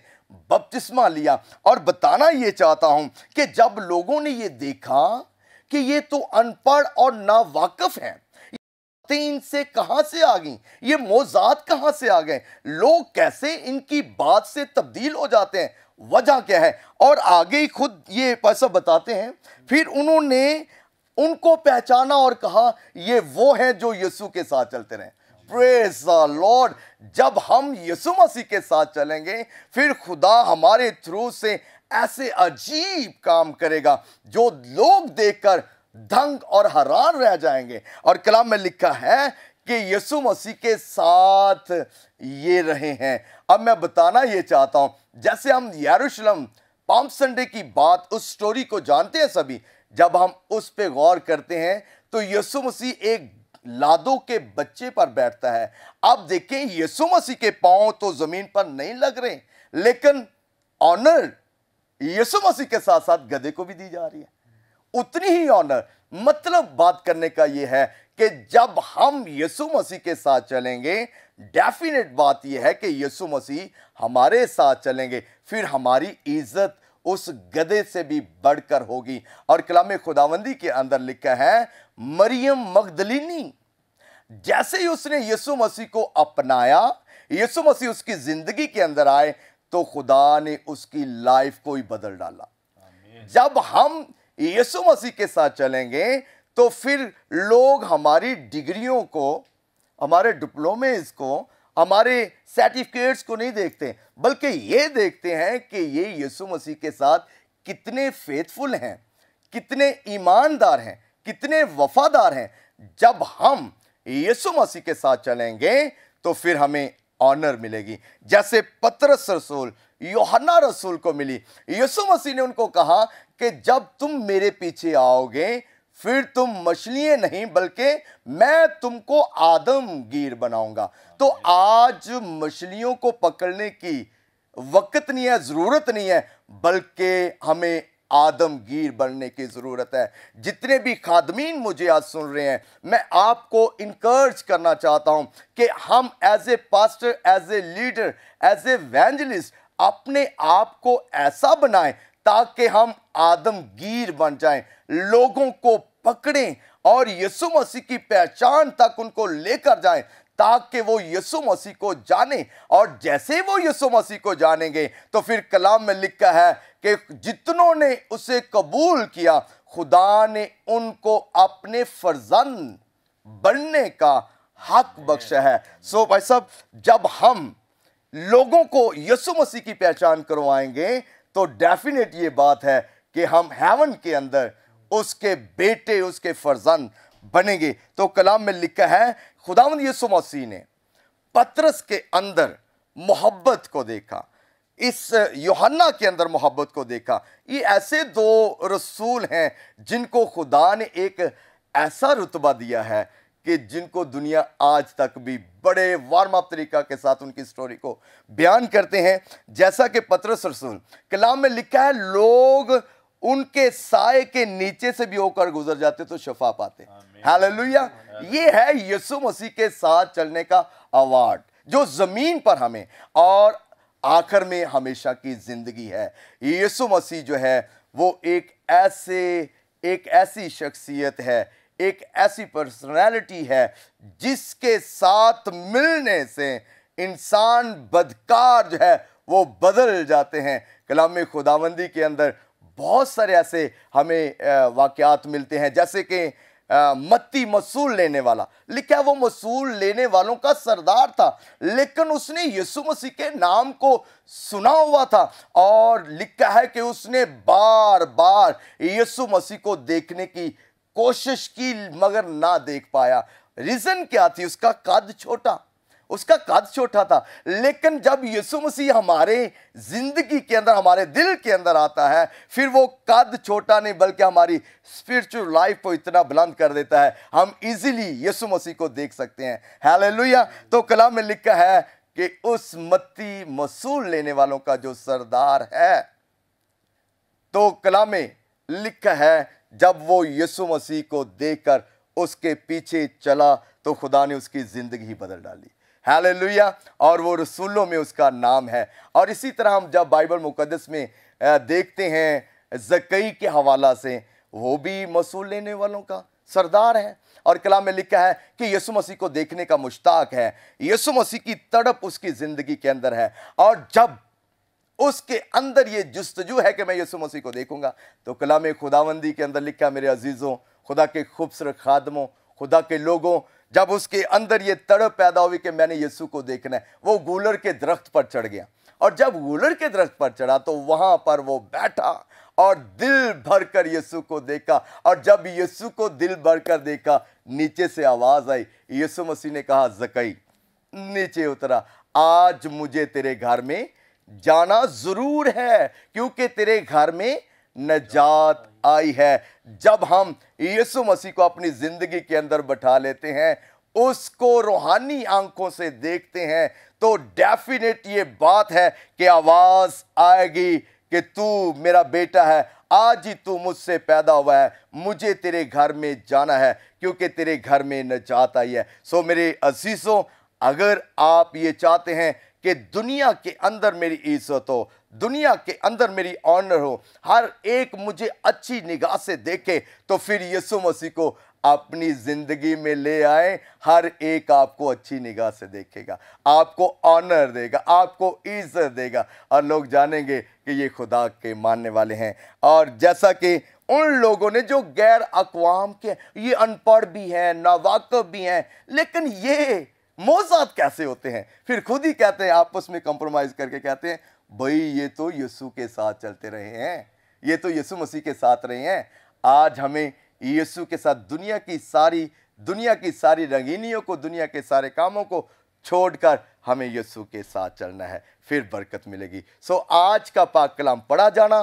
बपतिस्मा लिया और बताना ये चाहता हूं कि जब लोगों ने ये देखा कि ये तो अनपढ़ और नावाकफ हैं तीन से कहां से आ गई ये मोजात कहां से आ गए लोग कैसे इनकी बात से तब्दील हो जाते हैं वजह क्या है और आगे ही खुद ये पैसा बताते हैं फिर उन्होंने उनको पहचाना और कहा ये वो हैं जो यीशु के साथ चलते रहे प्रेज लॉर्ड जब हम यीशु मसीह के साथ चलेंगे फिर खुदा हमारे थ्रू से ऐसे अजीब काम करेगा जो लोग देखकर दंग और हैरान रह जाएंगे और कलाम में लिखा है कि यीशु मसीह के साथ ये रहे हैं अब मैं बताना ये चाहता हूं जैसे हम यारूशलम पाम संडे की बात उस स्टोरी को जानते हैं सभी जब हम उस पर गौर करते हैं तो यीशु मसीह एक लादो के बच्चे पर बैठता है आप देखें यीशु मसीह के पांव तो ज़मीन पर नहीं लग रहे लेकिन ऑनर यीशु मसीह के साथ साथ गधे को भी दी जा रही है उतनी ही ऑनर मतलब बात करने का यह है कि जब हम यीशु मसीह के साथ चलेंगे डेफिनेट बात यह है कि यीशु मसीह हमारे साथ चलेंगे फिर हमारी इज्जत उस गधे से भी बढ़कर होगी और कलाम खुदावंदी के अंदर लिखा है मरियम मगदलिनी जैसे ही उसने यीशु मसीह को अपनाया यीशु मसीह उसकी जिंदगी के अंदर आए तो खुदा ने उसकी लाइफ को ही बदल डाला जब हम यीशु मसीह के साथ चलेंगे तो फिर लोग हमारी डिग्रियों को हमारे डिप्लोमेज को हमारे सर्टिफिकेट्स को नहीं देखते बल्कि ये देखते हैं कि ये यीशु मसीह के साथ कितने फेथफुल हैं कितने ईमानदार हैं कितने वफादार हैं जब हम यीशु मसीह के साथ चलेंगे तो फिर हमें ऑनर मिलेगी जैसे पतरस रसूल योहना रसूल को मिली यीशु मसीह ने उनको कहा कि जब तुम मेरे पीछे आओगे फिर तुम मछलियाँ नहीं बल्कि मैं तुमको आदमगीर बनाऊंगा तो आज मछलियों को पकड़ने की वक्त नहीं है ज़रूरत नहीं है बल्कि हमें आदमगीर बनने की ज़रूरत है जितने भी खादमीन मुझे आज सुन रहे हैं मैं आपको इनकर्ज करना चाहता हूं कि हम as a pastor as a leader as a evangelist अपने आप को ऐसा बनाएं ताकि हम आदमगीर बन जाएं लोगों को पकड़ें और यसु मसीह की पहचान तक उनको लेकर जाएं ताकि वो यसु मसीह को जाने और जैसे वो यसु मसीह को जानेंगे तो फिर कलाम में लिखा है कि जितनों ने उसे कबूल किया खुदा ने उनको अपने फर्जंद बनने का हक बख्शा है सो भाई साहब जब हम लोगों को यसु मसीह की पहचान करवाएंगे तो डेफिनेट ये बात है कि हम हेवन के अंदर उसके बेटे उसके फर्जंद बनेंगे तो कलाम में लिखा है खुदा यसु मसीह ने पत्रस के अंदर मोहब्बत को देखा इस योहन्ना के अंदर मोहब्बत को देखा ये ऐसे दो रसूल हैं जिनको खुदा ने एक ऐसा रुतबा दिया है कि जिनको दुनिया आज तक भी बड़े वार्म अप तरीका के साथ उनकी स्टोरी को बयान करते हैं जैसा कि पत्रस रसूल कलाम में लिखा है लोग उनके साय के नीचे से भी होकर गुजर जाते तो शफा पाते हालेलुया ये है यीशु मसीह के साथ चलने का अवार्ड जो जमीन पर हमें और आखिर में हमेशा की जिंदगी है यीशु मसीह जो है वो एक ऐसे एक ऐसी शख्सियत है एक ऐसी पर्सनैलिटी है जिसके साथ मिलने से इंसान बदकार जो है वो बदल जाते हैं कलाम खुदाबंदी के अंदर बहुत सारे ऐसे हमें वाक़ात मिलते हैं जैसे कि मत्ती मसूल लेने वाला लिखा वो मसूल लेने वालों का सरदार था लेकिन उसने यीशु मसीह के नाम को सुना हुआ था और लिखा है कि उसने बार बार यीशु मसीह को देखने की कोशिश की मगर ना देख पाया रीज़न क्या थी उसका कद छोटा उसका कद छोटा था लेकिन जब यीशु मसीह हमारे ज़िंदगी के अंदर हमारे दिल के अंदर आता है फिर वो कद छोटा नहीं बल्कि हमारी स्पिरिचुअल लाइफ को इतना बुलंद कर देता है हम इजीली यीशु मसीह को देख सकते हैं हालेलुया तो कला में लिखा है कि उस मत्ती मसूल लेने वालों का जो सरदार है तो कला में लिखा है जब वो यीशु मसीह को देखकर उसके पीछे चला तो खुदा ने उसकी ज़िंदगी बदल डाली हालेलुया और वो रसूलों में उसका नाम है और इसी तरह हम जब बाइबल मुकदस में देखते हैं जकई के हवाला से वो भी मसूल लेने वालों का सरदार है और कला में लिखा है कि यसु मसीह को देखने का मुश्ताक है यसु मसीह की तड़प उसकी ज़िंदगी के अंदर है और जब उसके अंदर ये जस्तजू है कि मैं यसु मसीह को देखूंगा तो कला में खुदावंदी के अंदर लिखा मेरे अजीज़ों खुदा के खूबसूरत खादमों खुदा के लोगों जब उसके अंदर ये तड़प पैदा हुई कि मैंने यीशु को देखना है वो गूलर के दरख्त पर चढ़ गया और जब गूलर के दरख्त पर चढ़ा तो वहाँ पर वो बैठा और दिल भर कर यीशु को देखा और जब यीशु को दिल भर कर देखा नीचे से आवाज़ आई यीशु मसीह ने कहा जकई नीचे उतरा आज मुझे तेरे घर में जाना ज़रूर है क्योंकि तेरे घर में नजात आई है जब हम यीशु मसीह को अपनी ज़िंदगी के अंदर बैठा लेते हैं उसको रूहानी आंखों से देखते हैं तो डेफिनेट ये बात है कि आवाज़ आएगी कि तू मेरा बेटा है आज ही तू मुझसे पैदा हुआ है मुझे तेरे घर में जाना है क्योंकि तेरे घर में नजात आई है सो मेरे अजीज़ों अगर आप ये चाहते हैं कि दुनिया के अंदर मेरी इज्जत हो दुनिया के अंदर मेरी ऑनर हो हर एक मुझे अच्छी निगाह से देखे तो फिर यीशु मसीह को अपनी ज़िंदगी में ले आए हर एक आपको अच्छी निगाह से देखेगा आपको ऑनर देगा आपको इज्जत देगा और लोग जानेंगे कि ये खुदा के मानने वाले हैं और जैसा कि उन लोगों ने जो गैर अकवाम के ये अनपढ़ भी हैं नावाकफ भी हैं लेकिन ये मोजात कैसे होते हैं फिर खुद ही कहते हैं आपस में कंप्रोमाइज़ करके कहते हैं भाई ये तो यीशु के साथ चलते रहे हैं ये तो यीशु मसीह के साथ रहे हैं आज हमें यीशु के साथ दुनिया की सारी दुनिया की सारी रंगीनियों को दुनिया के सारे कामों को छोड़कर हमें यीशु के साथ चलना है फिर बरकत मिलेगी सो आज का पाक कलाम पढ़ा जाना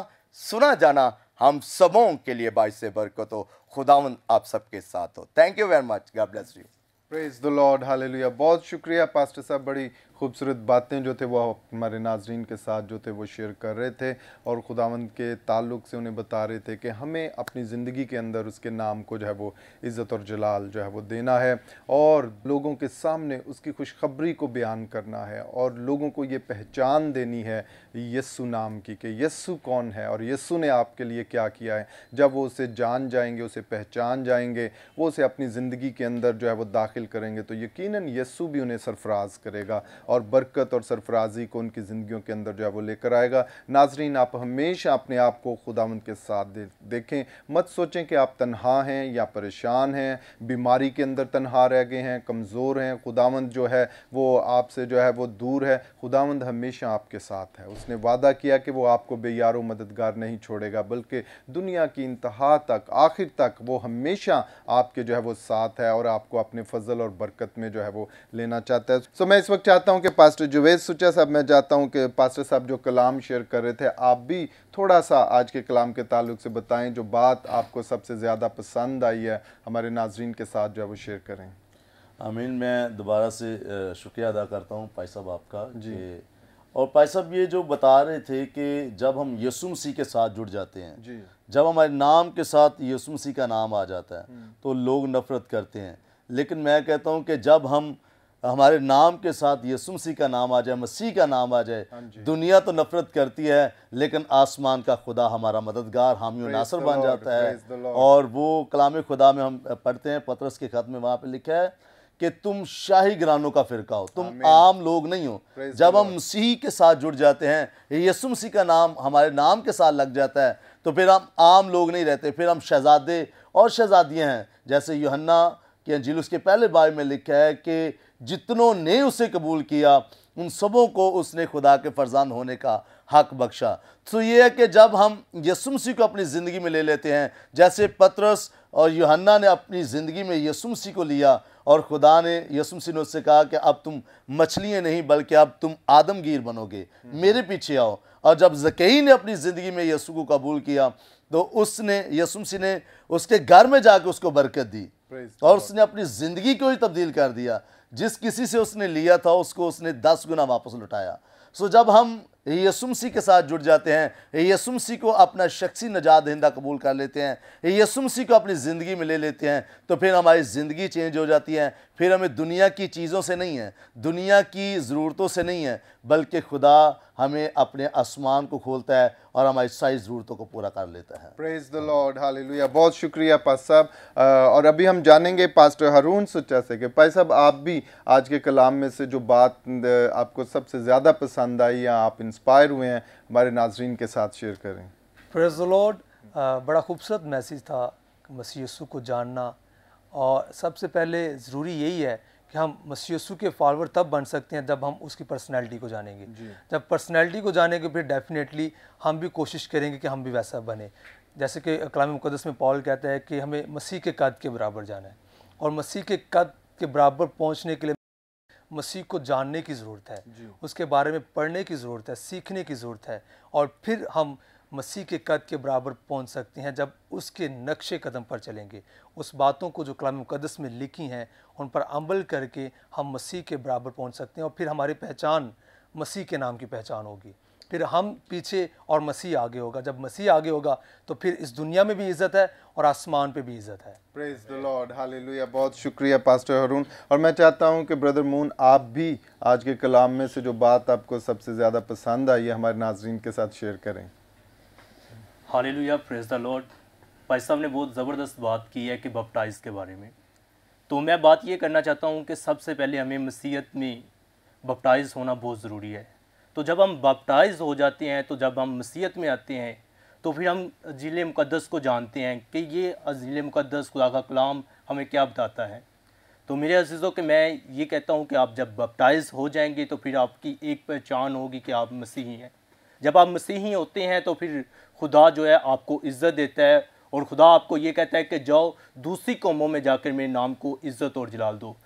सुना जाना हम सबों के लिए बाइस से बरकत हो खुदावन आप सबके साथ हो thank you very much God bless you praise the lord hallelujah बहुत शुक्रिया पास्टर साहब बड़ी खूबसूरत बातें जो थे वो हमारे नाजरीन के साथ जो थे वो शेयर कर रहे थे और खुदावंद के ताल्लुक से उन्हें बता रहे थे कि हमें अपनी ज़िंदगी के अंदर उसके नाम को जो है वो इज़्ज़त और जलाल जो है वो देना है और लोगों के सामने उसकी खुशखबरी को बयान करना है और लोगों को ये पहचान देनी है यस्सु नाम की कि यस्सु कौन है और यस्सु ने आपके लिए क्या किया है जब वो उसे जान जाएंगे उसे पहचान जाएंगे वो उसे अपनी ज़िंदगी के अंदर जो है वो दाखिल दाखिल करेंगे तो यकीनन यस्सु भी उन्हें सरफराज करेगा और बरकत और सरफराजी को उनकी ज़िंदगियों के अंदर जो है वो लेकर आएगा नाजरीन आप हमेशा अपने आप को खुदावंद के साथ दे, देखें मत सोचें कि आप तनहा हैं या परेशान हैं बीमारी के अंदर तनहा रह गए हैं कमज़ोर हैं खुदावंद जो है वो आपसे जो है वो दूर है खुदावंद हमेशा आपके साथ है उसने वादा किया कि वो आपको बेयारो मददगार नहीं छोड़ेगा बल्कि दुनिया की इंतहा तक आखिर तक वो हमेशा आपके जो है वो साथ है और आपको अपने फजल फजल और बरकत में जो है वो लेना चाहता है सो so, मैं इस वक्त चाहता हूँ कि पास्टर जुवेद सुचा साहब मैं चाहता हूँ कि पास्टर साहब जो कलाम शेयर कर रहे थे आप भी थोड़ा सा आज के कलाम के ताल्लुक से बताएं जो बात आपको सबसे ज़्यादा पसंद आई है हमारे नाजरन के साथ जो है वो शेयर करें आमीन मैं दोबारा से शुक्रिया अदा करता हूँ पाई साहब आपका जी और पाई साहब ये जो बता रहे थे कि जब हम यसु मसीह के साथ जुड़ जाते हैं जी। जब हमारे नाम के साथ यसु मसीह का नाम आ जाता है हम्म। तो लोग नफरत करते हैं लेकिन मैं कहता हूँ कि जब हम हमारे नाम के साथ यसु मसीह का नाम आ जाए मसीह का नाम आ जाए हाँ दुनिया तो नफरत करती है लेकिन आसमान का खुदा हमारा मददगार हामी नासर बन जाता है और वो कलाम खुदा में हम पढ़ते हैं पत्रस के खत में वहाँ पर लिखा है कि तुम शाही ग्रानों का फ़िरका हो तुम आम लोग नहीं हो जब हम मसीह के साथ जुड़ जाते हैं यसु मसीह का नाम हमारे नाम के साथ लग जाता है तो फिर हम आम लोग नहीं रहते फिर हम शहजादे और शहजादियाँ हैं जैसे योहन्ना कि अंजील उसके पहले बाय में लिखा है कि जितनों ने उसे कबूल किया उन सबों को उसने खुदा के फरजान होने का हक बख्शा तो ये है कि जब हम यसुमसी को अपनी ज़िंदगी में ले लेते हैं जैसे पतरस और यूहन्ना ने अपनी ज़िंदगी में यसुमसी को लिया और खुदा ने यसुमसी ने उससे कहा कि अब तुम मछलियाँ नहीं बल्कि अब तुम आदमगीर बनोगे मेरे पीछे आओ और जब जकई ने अपनी ज़िंदगी में यसु को कबूल किया तो उसने यसुमसी ने उसके घर में जा उसको बरकत दी और उसने अपनी ज़िंदगी को ही तब्दील कर दिया जिस किसी से उसने लिया था उसको उसने दस गुना वापस लुटाया सो जब हम यसुमसी के साथ जुड़ जाते हैं यसुमसी को अपना शख्सी नजात दहिंदा कबूल कर लेते हैं यसुमसी को अपनी ज़िंदगी में ले लेते हैं तो फिर हमारी ज़िंदगी चेंज हो जाती है फिर हमें दुनिया की चीज़ों से नहीं है दुनिया की ज़रूरतों से नहीं है बल्कि खुदा हमें अपने आसमान को खोलता है और हमारी सारी ज़रूरतों को पूरा कर लेता है प्रेज द लॉर्ड हालेलुया बहुत शुक्रिया पास साहब और अभी हम जानेंगे पास्टर हरून सुचा से कि पाई साहब आप भी आज के कलाम में से जो बात आपको सबसे ज़्यादा पसंद आई या आप इंस्पायर हुए हैं हमारे नाजरीन के साथ शेयर करें प्रेज द लॉर्ड बड़ा खूबसूरत मैसेज था मसीसु को जानना और सबसे पहले ज़रूरी यही है कि हम मसीसु के फॉलोअर तब बन सकते हैं जब हम उसकी पर्सनैलिटी को जानेंगे जब पर्सनैलिटी को जानेंगे फिर डेफिनेटली हम भी कोशिश करेंगे कि हम भी वैसा बने जैसे कि कलाम मुकदस में पॉल कहता है कि हमें मसीह के कद के बराबर जाना है और मसीह के कद के बराबर पहुंचने के लिए मसीह को जानने की ज़रूरत है उसके बारे में पढ़ने की ज़रूरत है सीखने की ज़रूरत है और फिर हम मसीह के कद के बराबर पहुंच सकते हैं जब उसके नक्शे कदम पर चलेंगे उस बातों को जो कलाम मुकदस में लिखी हैं उन पर अमल करके हम मसीह के बराबर पहुंच सकते हैं और फिर हमारी पहचान मसीह के नाम की पहचान होगी फिर हम पीछे और मसीह आगे होगा जब मसीह आगे होगा तो फिर इस दुनिया में भी इज्जत है और आसमान पे भी इज्जत है प्रेज द लॉर्ड हालेलुया बहुत शुक्रिया पास्टर हरून और मैं चाहता हूँ कि ब्रदर मून आप भी आज के कलाम में से जो बात आपको सबसे ज़्यादा पसंद आई है हमारे नाजरीन के साथ शेयर करें हालेलुया प्रेज द लॉर्ड भाई साहब ने बहुत ज़बरदस्त बात की है कि बपटाइज के बारे में तो मैं बात ये करना चाहता हूँ कि सबसे पहले हमें मसीहत में बपटाइज होना बहुत ज़रूरी है तो जब हम बपटाइज हो जाते हैं तो जब हम मसीहत में आते हैं तो फिर हम अजील मुक़दस को जानते हैं कि ये अजील मुक़दस खुदा का कलाम हमें क्या बताता है तो मेरे अजीज़ों के मैं ये कहता हूँ कि आप जब बपटाइज हो जाएंगे तो फिर आपकी एक पहचान होगी कि आप मसीही हैं जब आप मसीही होते हैं तो फिर खुदा जो है आपको इज़्ज़त देता है और खुदा आपको ये कहता है कि जाओ दूसरी कौमों में जाकर मेरे नाम को इज़्ज़त और जलाल दो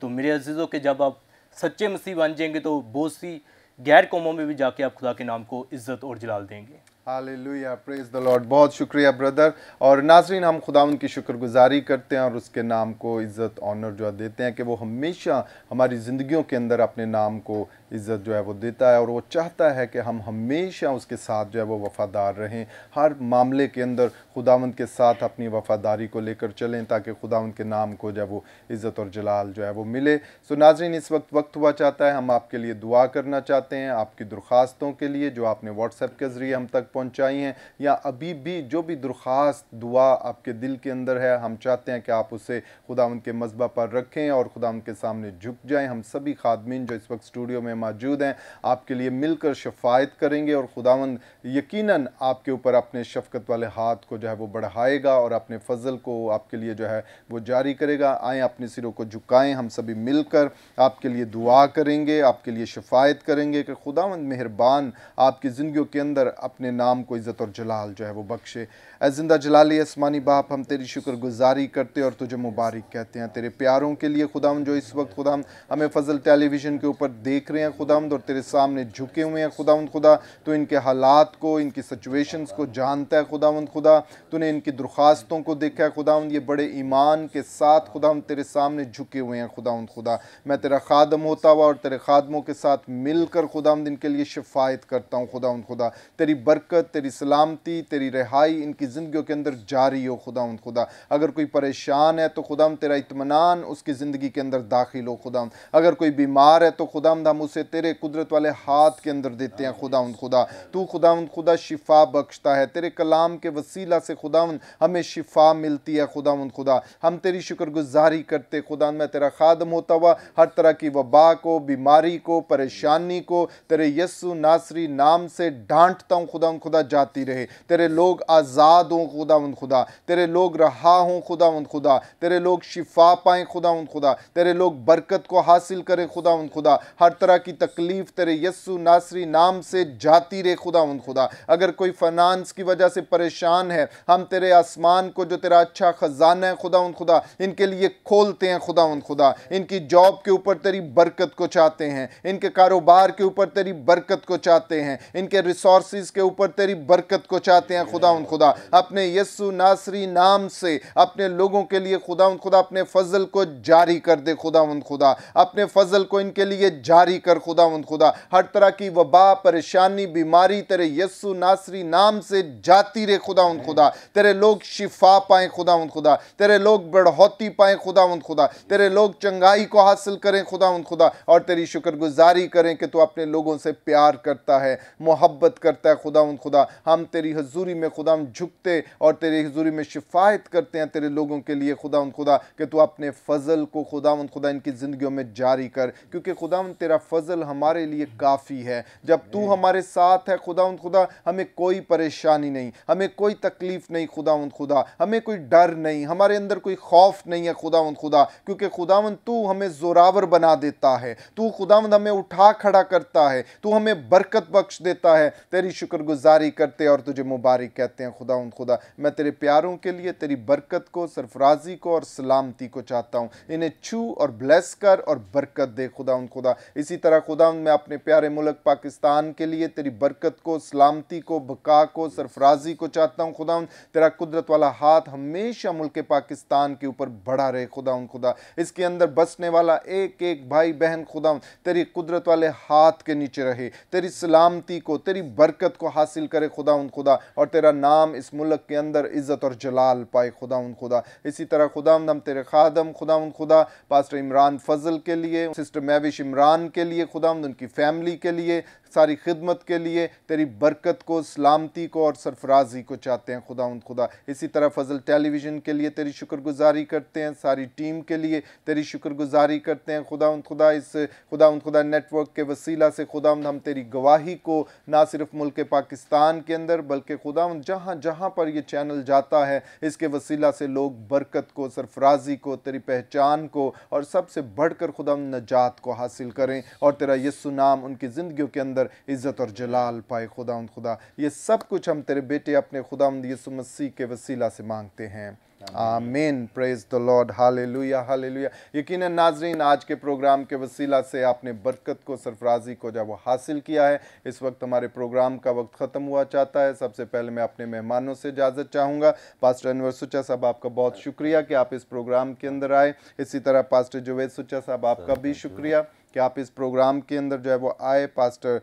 तो मेरे अजीज़ों के जब आप सच्चे मसीह बन जाएंगे तो बहुत सी गैर कौमों में भी जाके आप खुदा के नाम को इज़्ज़त और जलाल देंगे हालेलुया प्रेज द लॉर्ड बहुत शुक्रिया ब्रदर और नाजरीन हम खुदा उनकी शुक्रगुजारी करते हैं और उसके नाम को इज़्ज़त ऑनर जो देते हैं कि वो हमेशा हमारी ज़िंदगियों के अंदर अपने नाम को इज़्ज़त जो है वो देता है और वो चाहता है कि हम हमेशा उसके साथ जो है वो वफ़ादार रहें हर मामले के अंदर खुदावंद के साथ अपनी वफ़ादारी को लेकर चलें ताकि खुदावंद के नाम को जो है वो इज़्ज़त और जलाल जो है वो मिले सो नाजरीन इस वक्त वक्त हुआ चाहता है हम आपके लिए दुआ करना चाहते हैं आपकी दरख्वास्तों के लिए जो आपने व्हाट्सएप के ज़रिए हम तक पहुँचाई हैं या अभी भी जो भी दरख्वास्त दुआ आपके दिल के अंदर है हम चाहते हैं कि आप उसे खुदावंद के मजबा पर रखें और खुदा के सामने झुक जाएँ हम सभी खादमी जो इस वक्त स्टूडियो में मौजूद हैं आपके लिए मिलकर शफायत करेंगे और खुदावंद यकीनन आपके ऊपर अपने शफकत वाले हाथ को जो है वो बढ़ाएगा और अपने फजल को आपके लिए जो है वो जारी करेगा आए अपने सिरों को झुकाएँ हम सभी मिलकर आपके लिए दुआ करेंगे आपके लिए शफायत करेंगे कि खुदावंद मेहरबान आपकी ज़िंदगी के अंदर अपने नाम को इज़्ज़त और जलाल जो है वो बख्शे जिंदा जलाली आसमानी बाप हम तेरी शुक्रगुजारी करते और तुझे मुबारक कहते हैं तेरे प्यारों के लिए खुदा जो इस वक्त खुदा हमें फजल टेलीविज़न के ऊपर देख रहे हैं खुदा और तेरे सामने झुके हुए हैं खुदा खुदा तो इनके हालात को इनकी सिचुएशन को जानता है खुदा खुदा तूने इनकी दरख्वास्तों को देखा है खुदा ये बड़े ईमान के साथ खुदा तेरे सामने झुके हुए हैं खुदा खुदा मैं तेरा खादम होता हुआ और तेरे खादमों के साथ मिलकर खुदा इनके लिए शिफायत करता हूँ खुदा खुदा तेरी बरकत तेरी सलामती तेरी रिहाई इनकी ज़िंदगी के अंदर जारी हो खुदा खुदा अगर कोई परेशान है तो खुदा तेरा इतमान उसकी ज़िंदगी के अंदर दाखिल हो खुदा अगर कोई बीमार है तो खुदा हम उसे तेरे कुदरत वाले हाथ के अंदर देते हैं खुदा खुदा तू खुदा खुदा शिफा बख्शता है तेरे कलाम के वसीला से खुदा हमें शिफा मिलती है खुदा खुदा हम तेरी शुक्रगुजारी करते खुदा मैं तेरा खादम होता हुआ हर तरह की वबा को बीमारी को परेशानी को तेरे यस्सु नासरी नाम से डांटता हूँ खुदा खुदा जाती रहे तेरे लोग आज़ाद आज़ाद खुदा उन खुदा तेरे लोग रहा हों खुदा उन खुदा तेरे लोग शिफा पाएँ खुदा उन खुदा तेरे लोग बरकत को हासिल करें खुदा उन खुदा हर तरह की तकलीफ़ तेरे यस्सु नासरी नाम से जाती रहे खुदा उन खुदा अगर कोई फनानस की वजह से परेशान है हम तेरे आसमान को जो तेरा अच्छा ख़जाना है खुदा उन खुदा इनके लिए खोलते हैं खुदा उन खुदा इनकी जॉब के ऊपर तेरी बरकत को चाहते हैं इनके कारोबार के ऊपर तेरी बरकत को चाहते हैं इनके रिसोर्स के ऊपर तेरी बरकत को चाहते हैं खुदा उन खुदा अपने यस्सु नासरी नाम से अपने लोगों के लिए खुदा खुदा अपने फजल को जारी कर दे खुदा खुदा अपने फजल को इनके लिए जारी कर खुदा खुदा हर तरह की वबा परेशानी बीमारी तेरे यसु नासरी नाम से जाती रहे खुदा खुदा तेरे लोग शिफा पाए खुदा खुदा तेरे लोग बढ़ोती पाए खुदा खुदा तेरे लोग चंगाई को हासिल करें खुदा खुदा और तेरी शुक्रगुजारी करें कि तू अपने लोगों से प्यार करता है मोहब्बत करता है खुदा खुदा हम तेरी हजूरी में खुदा झुक झुकते और तेरे हजूरी में शिफायत करते हैं तेरे लोगों के लिए खुदा खुदा कि तू अपने फ़ज़ल को खुदा खुदा इनकी ज़िंदगियों में जारी कर क्योंकि खुदा तेरा फ़ज़ल हमारे लिए काफ़ी है जब तू हमारे साथ है खुदा खुदा हमें कोई परेशानी नहीं हमें कोई तकलीफ़ नहीं खुदा खुदा हमें कोई डर नहीं हमारे अंदर कोई खौफ नहीं है खुदा खुदा क्योंकि खुदावन तू हमें जोरावर बना देता है तू खुदावंद हमें उठा खड़ा करता है तू हमें बरकत बख्श देता है तेरी शुक्रगुजारी करते और तुझे मुबारक कहते हैं खुदा मलूम खुदा मैं तेरे प्यारों के लिए तेरी बरकत को सरफराजी को और सलामती को चाहता हूँ इन्हें छू और ब्लेस कर और बरकत दे खुदा उन खुदा इसी तरह खुदा मैं अपने प्यारे मुल्क पाकिस्तान के लिए तेरी बरकत को सलामती को बका को सरफराजी को चाहता हूँ खुदा तेरा कुदरत वाला हाथ हमेशा मुल्क पाकिस्तान के ऊपर बढ़ा रहे खुदा खुदा इसके अंदर बसने वाला एक एक भाई बहन खुदा तेरी कुदरत वाले हाथ के नीचे रहे तेरी सलामती को तेरी बरकत को हासिल करे खुदा खुदा और तेरा नाम इस मुल्क के अंदर इज़्ज़त और जलाल पाए खुदा उन खुदा इसी तरह खुदा हम तेरे खादम खुदा उन खुदा पास्टर इमरान फजल के लिए सिस्टर मैविश इमरान के लिए खुदा उनकी फैमिली के लिए सारी खिदमत के लिए तेरी बरकत को सलामती को और सरफराजी को चाहते हैं खुदा खुदा इसी तरह फजल टेलीविज़न के लिए तेरी शुक्रगुजारी करते हैं सारी टीम के लिए तेरी शुक्रगुजारी करते हैं खुदा खुदा इस खुदा खुदा नेटवर्क के वसीला से खुदा हम तेरी गवाही को ना सिर्फ मुल्क पाकिस्तान के अंदर बल्कि खुदा जहाँ जहाँ पर यह चैनल जाता है इसके वसीला से लोग बरकत को सरफराजी को तेरी पहचान को और सबसे बढ़कर खुदा नजात को हासिल करें और तेरा यस्सु नाम उनकी ज़िंदगियों के अंदर इज़्ज़त और जलाल पाए खुदा खुदा ये सब कुछ हम तेरे बेटे अपने खुदा यसु मसीह के वसीला से मांगते हैं आमीन praise the lord hallelujah hallelujah यकीन नाजरीन आज के प्रोग्राम के वसीला से आपने बरकत को सरफराजी को जब वो हासिल किया है इस वक्त हमारे प्रोग्राम का वक्त ख़त्म हुआ चाहता है सबसे पहले मैं अपने मेहमानों से इजाज़त चाहूँगा पास्टर अनवर सुचा साहब आपका बहुत शुक्रिया कि आप इस प्रोग्राम के अंदर आए इसी तरह पास्टर जुवेद सुचा साहब आपका भी शुक्रिया कि आप इस प्रोग्राम के अंदर जो है वो आए पास्टर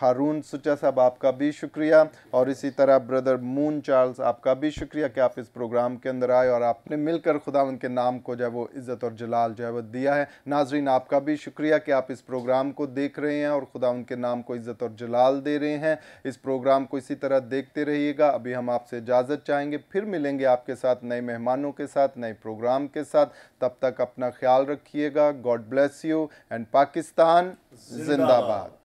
हारून सुचा साहब आपका भी शुक्रिया और इसी तरह ब्रदर मून चार्ल्स आपका भी शुक्रिया कि आप इस प्रोग्राम के अंदर आए और आपने मिलकर खुदा उनके नाम को जो है वो इज़्ज़त और जलाल जो है वो दिया है नाजरीन आपका भी शुक्रिया कि आप इस प्रोग्राम को देख रहे हैं और खुदा उनके नाम को इज़्ज़त और जलाल दे रहे हैं इस प्रोग्राम को इसी तरह देखते रहिएगा अभी हम आपसे इजाज़त चाहेंगे फिर मिलेंगे आपके साथ नए मेहमानों के साथ नए प्रोग्राम के साथ तब तक अपना ख्याल रखिएगा God bless you and Pakistan जिंदाबाद